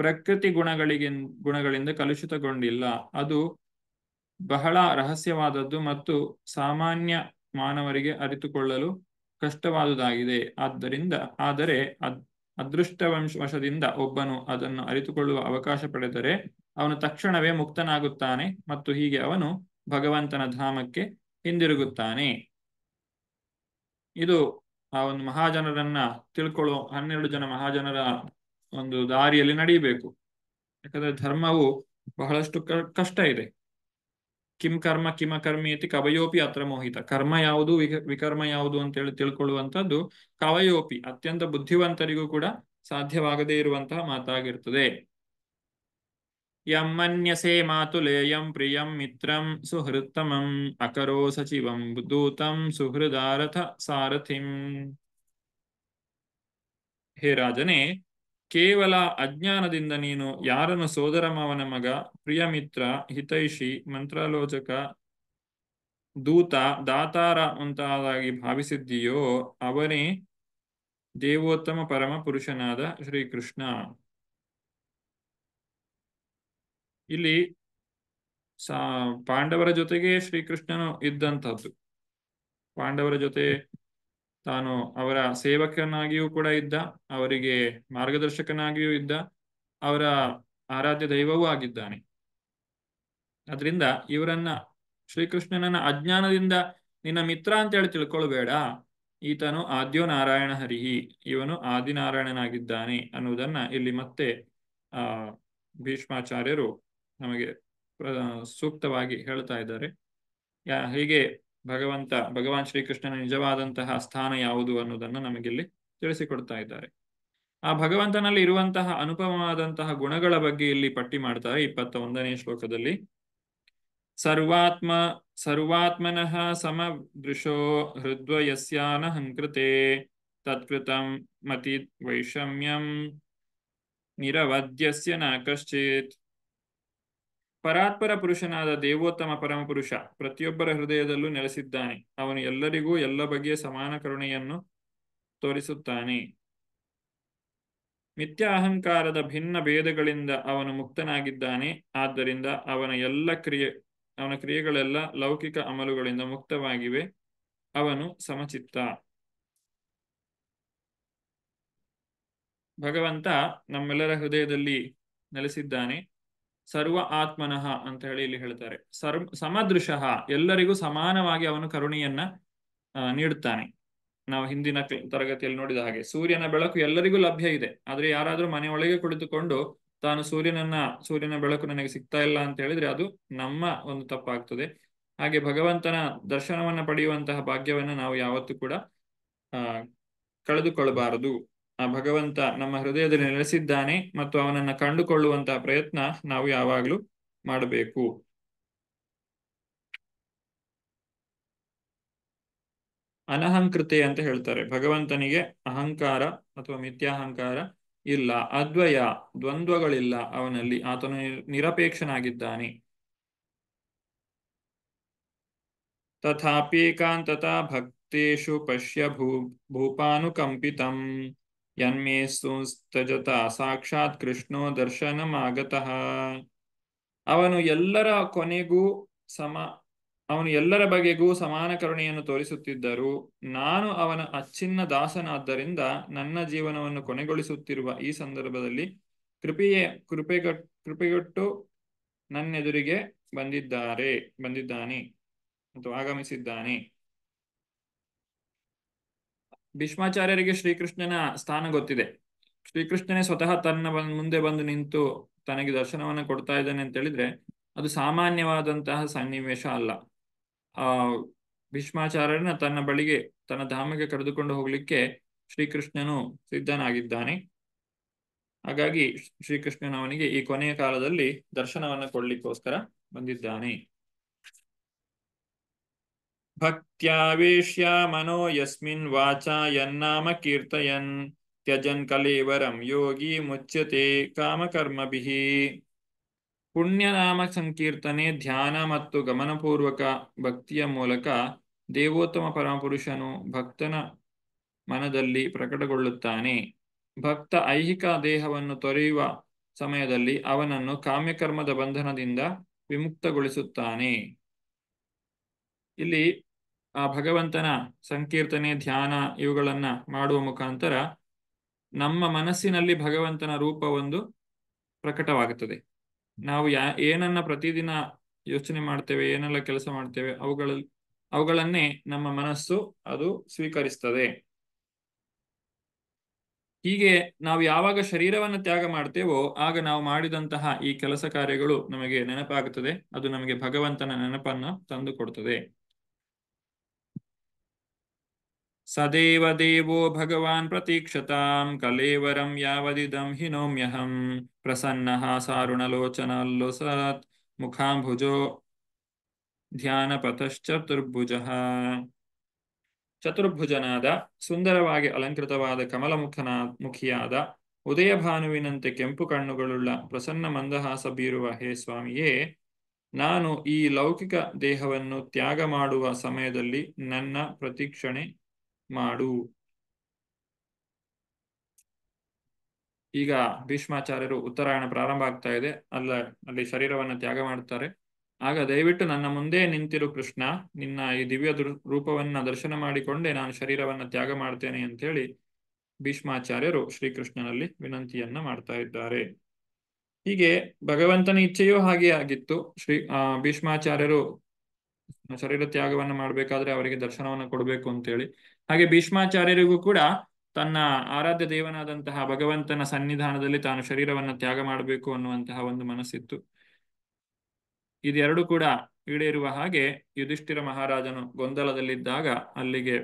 ಪ್ರಕೃತಿ ಗುಣಗಳಿಗೆ ಗುಣಗಳಿಂದ ಕಲುಷಿತಗೊಂಡಿಲ್ಲ ಅದು ಬಹಳ ರಹಸ್ಯವಾದದ್ದು ಮತ್ತು ಸಾಮಾನ್ಯ ಮಾನವರಿಗೆ ಅರಿತುಕೊಳ್ಳಲು ಕಷ್ಟವಾದುದಾಗಿದೆ ಆದ್ದರಿಂದ ಆದರೆ ಅದ್ ಅದೃಷ್ಟವಂಶವಶದಿಂದ ಒಬ್ಬನು ಅದನ್ನು ಅರಿತುಕೊಳ್ಳುವ ಅವಕಾಶ ಪಡೆದರೆ ಅವನು ತಕ್ಷಣವೇ ಮುಕ್ತನಾಗುತ್ತಾನೆ ಮತ್ತು ಹೀಗೆ ಅವನು ಭಗವಂತನ ಧಾಮಕ್ಕೆ ಹಿಂದಿರುಗುತ್ತಾನೆ ಇದು ಆ ಒಂದು ಮಹಾಜನರನ್ನ ತಿಳ್ಕೊಳ್ಳೋ ಹನ್ನೆರಡು ಜನ ಮಹಾಜನರ ಒಂದು ದಾರಿಯಲ್ಲಿ ನಡೆಯಬೇಕು ಯಾಕಂದ್ರೆ ಧರ್ಮವು ಬಹಳಷ್ಟು ಕಷ್ಟ ಇದೆ ಕಿಂ ಕರ್ಮ ಕಿಮ ಕರ್ಮಿ ಇತಿ ಕವಯೋಪಿ ಅತ್ರ ಮೋಹಿತ ಕರ್ಮ ಯಾವುದು ವಿಕರ್ಮ ಯಾವುದು ಅಂತೇಳಿ ತಿಳ್ಕೊಳ್ಳುವಂತದ್ದು ಕವಯೋಪಿ ಅತ್ಯಂತ ಬುದ್ಧಿವಂತರಿಗೂ ಕೂಡ ಸಾಧ್ಯವಾಗದೇ ಇರುವಂತಹ ಮಾತಾಗಿರ್ತದೆ ಮಾತು ಮಾತುಲೇಯಂ ಪ್ರಿಯಂ ಮಿತ್ರಂ ಸುಹೃತ್ತಮಂ ಅಕರೋ ಸಚಿವಂ ದೂತಂ ಸುಹೃದಾರಥ ಸಾರಥಿಂ ಹೇ ರಾಜನೇ ಕೇವಲ ಅಜ್ಞಾನದಿಂದ ನೀನು ಯಾರನ್ನು ಸೋದರ ಮಾವನ ಮಗ ಪ್ರಿಯ ಮಿತ್ರ ಹಿತೈಷಿ ಮಂತ್ರಾಲೋಚಕ ದೂತ ದಾತಾರ ಮುಂತಾದಾಗಿ ಭಾವಿಸಿದ್ದೀಯೋ ಅವನೇ ದೇವೋತ್ತಮ ಪರಮ ಪುರುಷನಾದ ಶ್ರೀಕೃಷ್ಣ ಇಲ್ಲಿ ಸಾ ಪಾಂಡವರ ಜೊತೆಗೆ ಶ್ರೀಕೃಷ್ಣನು ಇದ್ದಂಥದ್ದು ಪಾಂಡವರ ಜೊತೆ ತಾನು ಅವರ ಸೇವಕನಾಗಿಯೂ ಕೂಡ ಇದ್ದ ಅವರಿಗೆ ಮಾರ್ಗದರ್ಶಕನಾಗಿಯೂ ಇದ್ದ ಅವರ ಆರಾಧ್ಯ ದೈವವೂ ಆಗಿದ್ದಾನೆ ಅದರಿಂದ ಇವರನ್ನ ಶ್ರೀಕೃಷ್ಣನನ್ನ ಅಜ್ಞಾನದಿಂದ ನಿನ್ನ ಮಿತ್ರ ಅಂತ ಹೇಳಿ ತಿಳ್ಕೊಳ್ಬೇಡ ಈತನು ಆದ್ಯೋ ನಾರಾಯಣ ಹರಿಹಿ ಇವನು ಆದಿನಾರಾಯಣನಾಗಿದ್ದಾನೆ ಅನ್ನುವುದನ್ನ ಇಲ್ಲಿ ಮತ್ತೆ ಆ ಭೀಷ್ಮಾಚಾರ್ಯರು ನಮಗೆ ಸೂಕ್ತವಾಗಿ ಹೇಳ್ತಾ ಇದ್ದಾರೆ ಹೀಗೆ ಭಗವಂತ ಭಗವಾನ್ ಶ್ರೀಕೃಷ್ಣನ ನಿಜವಾದಂತಹ ಸ್ಥಾನ ಯಾವುದು ಅನ್ನೋದನ್ನು ನಮಗಿಲ್ಲಿ ತಿಳಿಸಿಕೊಡ್ತಾ ಇದ್ದಾರೆ ಆ ಭಗವಂತನಲ್ಲಿ ಇರುವಂತಹ ಅನುಪಮವಾದಂತಹ ಗುಣಗಳ ಬಗ್ಗೆ ಇಲ್ಲಿ ಪಟ್ಟಿ ಮಾಡ್ತಾರೆ ಇಪ್ಪತ್ತ ಒಂದನೇ ಶ್ಲೋಕದಲ್ಲಿ ಸರ್ವಾತ್ಮ ಸರ್ವಾತ್ಮನಃ ಸಮದೃಶೋ ಹೃದ್ವಯಸ್ಯಾನಹಂಕೃತೆ ತತ್ಕೃತ ಮತಿ ವೈಷಮ್ಯಂ ನಿರವಧ್ಯಸ್ಯ ನ ಕಶ್ಚಿತ್ ಪರಾತ್ಪರ ಪುರುಷನಾದ ದೇವೋತ್ತಮ ಪರಮಪುರುಷ ಪ್ರತಿಯೊಬ್ಬರ ಹೃದಯದಲ್ಲೂ ನೆಲೆಸಿದ್ದಾನೆ ಅವನು ಎಲ್ಲರಿಗೂ ಎಲ್ಲ ಬಗೆಯ ಸಮಾನ ಕರುಣೆಯನ್ನು ತೋರಿಸುತ್ತಾನೆ ನಿತ್ಯ ಅಹಂಕಾರದ ಭಿನ್ನ ಭೇದಗಳಿಂದ ಅವನು ಮುಕ್ತನಾಗಿದ್ದಾನೆ ಆದ್ದರಿಂದ ಅವನ ಎಲ್ಲ ಕ್ರಿಯೆ ಅವನ ಕ್ರಿಯೆಗಳೆಲ್ಲ ಲೌಕಿಕ ಅಮಲುಗಳಿಂದ ಮುಕ್ತವಾಗಿವೆ ಅವನು ಸಮಚಿತ್ತ ಭಗವಂತ ನಮ್ಮೆಲ್ಲರ ಹೃದಯದಲ್ಲಿ ನೆಲೆಸಿದ್ದಾನೆ ಸರ್ವ ಆತ್ಮನಃ ಅಂತ ಹೇಳಿ ಇಲ್ಲಿ ಹೇಳ್ತಾರೆ ಸರ್ ಸಮದೃಶಃ ಎಲ್ಲರಿಗೂ ಸಮಾನವಾಗಿ ಅವನು ಕರುಣೆಯನ್ನ ನೀಡುತ್ತಾನೆ ನಾವು ಹಿಂದಿನ ತರಗತಿಯಲ್ಲಿ ನೋಡಿದ ಹಾಗೆ ಸೂರ್ಯನ ಬೆಳಕು ಎಲ್ಲರಿಗೂ ಲಭ್ಯ ಇದೆ ಆದ್ರೆ ಯಾರಾದ್ರೂ ಮನೆಯೊಳಗೆ ಕುಳಿತುಕೊಂಡು ತಾನು ಸೂರ್ಯನನ್ನ ಸೂರ್ಯನ ಬೆಳಕು ನನಗೆ ಸಿಗ್ತಾ ಇಲ್ಲ ಅಂತ ಹೇಳಿದ್ರೆ ಅದು ನಮ್ಮ ಒಂದು ತಪ್ಪಾಗ್ತದೆ ಹಾಗೆ ಭಗವಂತನ ದರ್ಶನವನ್ನ ಪಡೆಯುವಂತಹ ಭಾಗ್ಯವನ್ನ ನಾವು ಯಾವತ್ತೂ ಕೂಡ ಕಳೆದುಕೊಳ್ಳಬಾರದು ಆ ಭಗವಂತ ನಮ್ಮ ಹೃದಯದಲ್ಲಿ ನೆಲೆಸಿದ್ದಾನೆ ಮತ್ತು ಅವನನ್ನು ಕಂಡುಕೊಳ್ಳುವಂತಹ ಪ್ರಯತ್ನ ನಾವು ಯಾವಾಗಲೂ ಮಾಡಬೇಕು ಅನಹಂಕೃತೆ ಅಂತ ಹೇಳ್ತಾರೆ ಭಗವಂತನಿಗೆ ಅಹಂಕಾರ ಅಥವಾ ಮಿಥ್ಯಾಹಂಕಾರ ಇಲ್ಲ ಅದ್ವಯ ದ್ವಂದ್ವಗಳಿಲ್ಲ ಅವನಲ್ಲಿ ಆತನು ನಿರಪೇಕ್ಷನಾಗಿದ್ದಾನೆ ತಥಾಪ್ಯೇಕಾಂತತಾ ಭಕ್ತೇಶು ಪಶ್ಯ ಭೂ ಭೂಪಾನುಕಂಪಿತಂ ಯನ್ಮೇ ಸಾಕ್ಷಾತ್ ಕೃಷ್ಣೋ ದರ್ಶನಂ ಆಗತಃ ಅವನು ಎಲ್ಲರ ಕೊನೆಗೂ ಸಮ ಅವನು ಎಲ್ಲರ ಬಗೆಗೂ ಸಮಾನ ಕರುಣೆಯನ್ನು ತೋರಿಸುತ್ತಿದ್ದರು ನಾನು ಅವನ ಅಚ್ಚಿನ್ನ ದಾಸನಾದ್ದರಿಂದ ನನ್ನ ಜೀವನವನ್ನು ಕೊನೆಗೊಳಿಸುತ್ತಿರುವ ಈ ಸಂದರ್ಭದಲ್ಲಿ ಕೃಪೆಯೇ ಕೃಪೆಗಟ್ ಕೃಪೆಗಟ್ಟು ನನ್ನೆದುರಿಗೆ ಬಂದಿದ್ದಾರೆ ಬಂದಿದ್ದಾನೆ ಮತ್ತು ಆಗಮಿಸಿದ್ದಾನೆ ಭೀಷ್ಮಾಚಾರ್ಯರಿಗೆ ಶ್ರೀಕೃಷ್ಣನ ಸ್ಥಾನ ಗೊತ್ತಿದೆ ಶ್ರೀಕೃಷ್ಣನೇ ಸ್ವತಃ ತನ್ನ ಮುಂದೆ ಬಂದು ನಿಂತು ತನಗೆ ದರ್ಶನವನ್ನು ಕೊಡ್ತಾ ಇದ್ದಾನೆ ಅಂತ ಹೇಳಿದ್ರೆ ಅದು ಸಾಮಾನ್ಯವಾದಂತಹ ಸನ್ನಿವೇಶ ಅಲ್ಲ ಆ ಭೀಷ್ಮಾಚಾರ್ಯನ ತನ್ನ ಬಳಿಗೆ ತನ್ನ ಧಾಮಕ್ಕೆ ಕರೆದುಕೊಂಡು ಹೋಗ್ಲಿಕ್ಕೆ ಶ್ರೀಕೃಷ್ಣನು ಸಿದ್ಧನಾಗಿದ್ದಾನೆ ಹಾಗಾಗಿ ಶ್ರೀಕೃಷ್ಣನ ಈ ಕೊನೆಯ ಕಾಲದಲ್ಲಿ ದರ್ಶನವನ್ನ ಕೊಡ್ಲಿಕ್ಕೋಸ್ಕರ ಬಂದಿದ್ದಾನೆ ಭಕ್ತ್ಯಾವೇಶ್ಯ ಮನೋ ಯಸ್ಮಿನ್ ವಾಚ ಯನ್ನಾಮ ಕೀರ್ತಯನ್ ತ್ಯಜನ್ ಕಲೇವರಂ ಯೋಗಿ ಮುಚ್ಯತೆ ಕಾಮಕರ್ಮಭಿಃ ಪುಣ್ಯನಾಮ ಸಂಕೀರ್ತನೆ ಧ್ಯಾನ ಮತ್ತು ಗಮನಪೂರ್ವಕ ಭಕ್ತಿಯ ಮೂಲಕ ದೇವೋತ್ತಮ ಪರಮಪುರುಷನು ಭಕ್ತನ ಮನದಲ್ಲಿ ಪ್ರಕಟಗೊಳ್ಳುತ್ತಾನೆ ಭಕ್ತ ಐಹಿಕ ದೇಹವನ್ನು ತೊರೆಯುವ ಸಮಯದಲ್ಲಿ ಅವನನ್ನು ಕಾಮ್ಯಕರ್ಮದ ಬಂಧನದಿಂದ ವಿಮುಕ್ತಗೊಳಿಸುತ್ತಾನೆ ಇಲ್ಲಿ ಆ ಭಗವಂತನ ಸಂಕೀರ್ತನೆ ಧ್ಯಾನ ಇವುಗಳನ್ನ ಮಾಡುವ ಮುಖಾಂತರ ನಮ್ಮ ಮನಸ್ಸಿನಲ್ಲಿ ಭಗವಂತನ ರೂಪ ಒಂದು ಪ್ರಕಟವಾಗುತ್ತದೆ ನಾವು ಯಾ ಏನನ್ನ ಪ್ರತಿದಿನ ಯೋಚನೆ ಮಾಡ್ತೇವೆ ಏನೆಲ್ಲ ಕೆಲಸ ಮಾಡ್ತೇವೆ ಅವುಗಳ ಅವುಗಳನ್ನೇ ನಮ್ಮ ಮನಸ್ಸು ಅದು ಸ್ವೀಕರಿಸ್ತದೆ ಹೀಗೆ ನಾವು ಯಾವಾಗ ಶರೀರವನ್ನು ತ್ಯಾಗ ಮಾಡ್ತೇವೋ ಆಗ ನಾವು ಮಾಡಿದಂತಹ ಈ ಕೆಲಸ ಕಾರ್ಯಗಳು ನಮಗೆ ನೆನಪಾಗುತ್ತದೆ ಅದು ನಮಗೆ ಭಗವಂತನ ನೆನಪನ್ನ ತಂದು ಕೊಡ್ತದೆ ಸದೇವ ದೇವೋ ಭಗವಾನ್ ಪ್ರತೀಕ್ಷತಾಂ ಕಲೇವರಂ यावदिदं ಪ್ರಸನ್ನ ಸಾರುಣಲೋಚನ प्रसन्नः ಮುಖಾಂಭುಜೋ ಧ್ಯಾನ ಪಥಶ್ಚತುರ್ಭುಜ ಚತುರ್ಭುಜನಾದ ಸುಂದರವಾಗಿ ಅಲಂಕೃತವಾದ ಕಮಲಮುಖನ ಮುಖಿಯಾದ ಉದಯ ಭಾನುವಿನಂತೆ ಕೆಂಪು ಕಣ್ಣುಗಳುಳ್ಳ ಪ್ರಸನ್ನ ಮಂದಹಾಸ ಬೀರುವ ಹೇ ಸ್ವಾಮಿಯೇ ನಾನು ಈ ಲೌಕಿಕ ದೇಹವನ್ನು ತ್ಯಾಗ ಮಾಡುವ ಸಮಯದಲ್ಲಿ ನನ್ನ ಪ್ರತೀಕ್ಷಣೆ ಮಾಡು ಈಗ ಭೀಷ್ಮಾಚಾರ್ಯರು ಉತ್ತರಾಯಣ ಪ್ರಾರಂಭ ಆಗ್ತಾ ಇದೆ ಅಲ್ಲ ಅಲ್ಲಿ ಶರೀರವನ್ನು ತ್ಯಾಗ ಮಾಡುತ್ತಾರೆ ಆಗ ದಯವಿಟ್ಟು ನನ್ನ ಮುಂದೆ ನಿಂತಿರು ಕೃಷ್ಣ ನಿನ್ನ ಈ ದಿವ್ಯ ರೂಪವನ್ನ ದರ್ಶನ ಮಾಡಿಕೊಂಡೇ ನಾನು ಶರೀರವನ್ನ ತ್ಯಾಗ ಮಾಡ್ತೇನೆ ಅಂತ ಹೇಳಿ ಭೀಷ್ಮಾಚಾರ್ಯರು ಶ್ರೀಕೃಷ್ಣನಲ್ಲಿ ವಿನಂತಿಯನ್ನ ಮಾಡ್ತಾ ಇದ್ದಾರೆ ಹೀಗೆ ಭಗವಂತನ ಇಚ್ಛೆಯೂ ಹಾಗೆ ಆಗಿತ್ತು ಶ್ರೀ ಆ ಭೀಷ್ಮಾಚಾರ್ಯರು ಶರೀರ ತ್ಯಾಗವನ್ನು ಮಾಡ್ಬೇಕಾದ್ರೆ ಅವರಿಗೆ ದರ್ಶನವನ್ನು ಕೊಡ್ಬೇಕು ಅಂತೇಳಿ ಹಾಗೆ ಭೀಷ್ಮಾಚಾರ್ಯರಿಗೂ ಕೂಡ ತನ್ನ ಆರಾಧ್ಯ ದೇವನಾದಂತಹ ಭಗವಂತನ ಸನ್ನಿಧಾನದಲ್ಲಿ ತಾನು ಶರೀರವನ್ನು ತ್ಯಾಗ ಮಾಡಬೇಕು ಅನ್ನುವಂತಹ ಒಂದು ಮನಸ್ಸಿತ್ತು ಇದೆರಡು ಕೂಡ ಈಡೇರುವ ಹಾಗೆ ಯುಧಿಷ್ಠಿರ ಮಹಾರಾಜನು ಗೊಂದಲದಲ್ಲಿದ್ದಾಗ ಅಲ್ಲಿಗೆ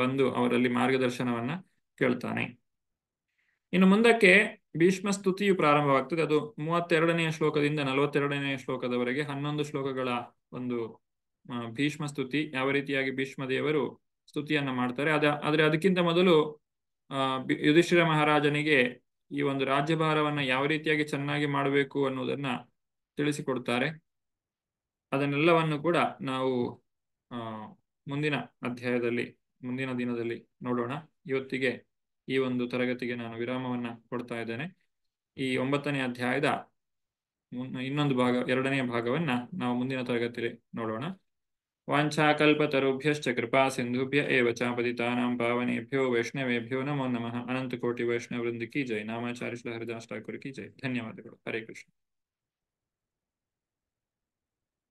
ಬಂದು ಅವರಲ್ಲಿ ಮಾರ್ಗದರ್ಶನವನ್ನ ಕೇಳ್ತಾನೆ ಇನ್ನು ಮುಂದಕ್ಕೆ ಭೀಷ್ಮ ಸ್ತುತಿಯು ಪ್ರಾರಂಭವಾಗ್ತದೆ ಅದು ಮೂವತ್ತೆರಡನೆಯ ಶ್ಲೋಕದಿಂದ ನಲವತ್ತೆರಡನೆಯ ಶ್ಲೋಕದವರೆಗೆ ಹನ್ನೊಂದು ಶ್ಲೋಕಗಳ ಒಂದು ಭೀಷ್ಮ ಸ್ತುತಿ ಯಾವ ರೀತಿಯಾಗಿ ಭೀಷ್ಮ ದೇವರು ಸ್ತುತಿಯನ್ನ ಮಾಡ್ತಾರೆ ಅದ ಆದ್ರೆ ಅದಕ್ಕಿಂತ ಮೊದಲು ಯುಧಿಷ್ಠಿರ ಮಹಾರಾಜನಿಗೆ ಈ ಒಂದು ರಾಜ್ಯಭಾರವನ್ನ ಯಾವ ರೀತಿಯಾಗಿ ಚೆನ್ನಾಗಿ ಮಾಡಬೇಕು ಅನ್ನೋದನ್ನ ತಿಳಿಸಿಕೊಡ್ತಾರೆ ಅದನ್ನೆಲ್ಲವನ್ನು ಕೂಡ ನಾವು ಮುಂದಿನ ಅಧ್ಯಾಯದಲ್ಲಿ ಮುಂದಿನ ದಿನದಲ್ಲಿ ನೋಡೋಣ ಇವತ್ತಿಗೆ ಈ ಒಂದು ತರಗತಿಗೆ ನಾನು ವಿರಾಮವನ್ನ ಕೊಡ್ತಾ ಇದ್ದೇನೆ ಈ ಒಂಬತ್ತನೇ ಅಧ್ಯಾಯದ ಇನ್ನೊಂದು ಭಾಗ ಎರಡನೇ ಭಾಗವನ್ನ ನಾವು ಮುಂದಿನ ತರಗತಿಯಲ್ಲಿ ನೋಡೋಣ वाञ्छाकल्पतरुभ्यश्च कृपासिन्धुभ्य एव च पावनेभ्यो वैष्णवेभ्यो नमो नम अनंत की जय नामाचार्य हरिदास ठाकुर की जय धन्यवाद हरे कृष्ण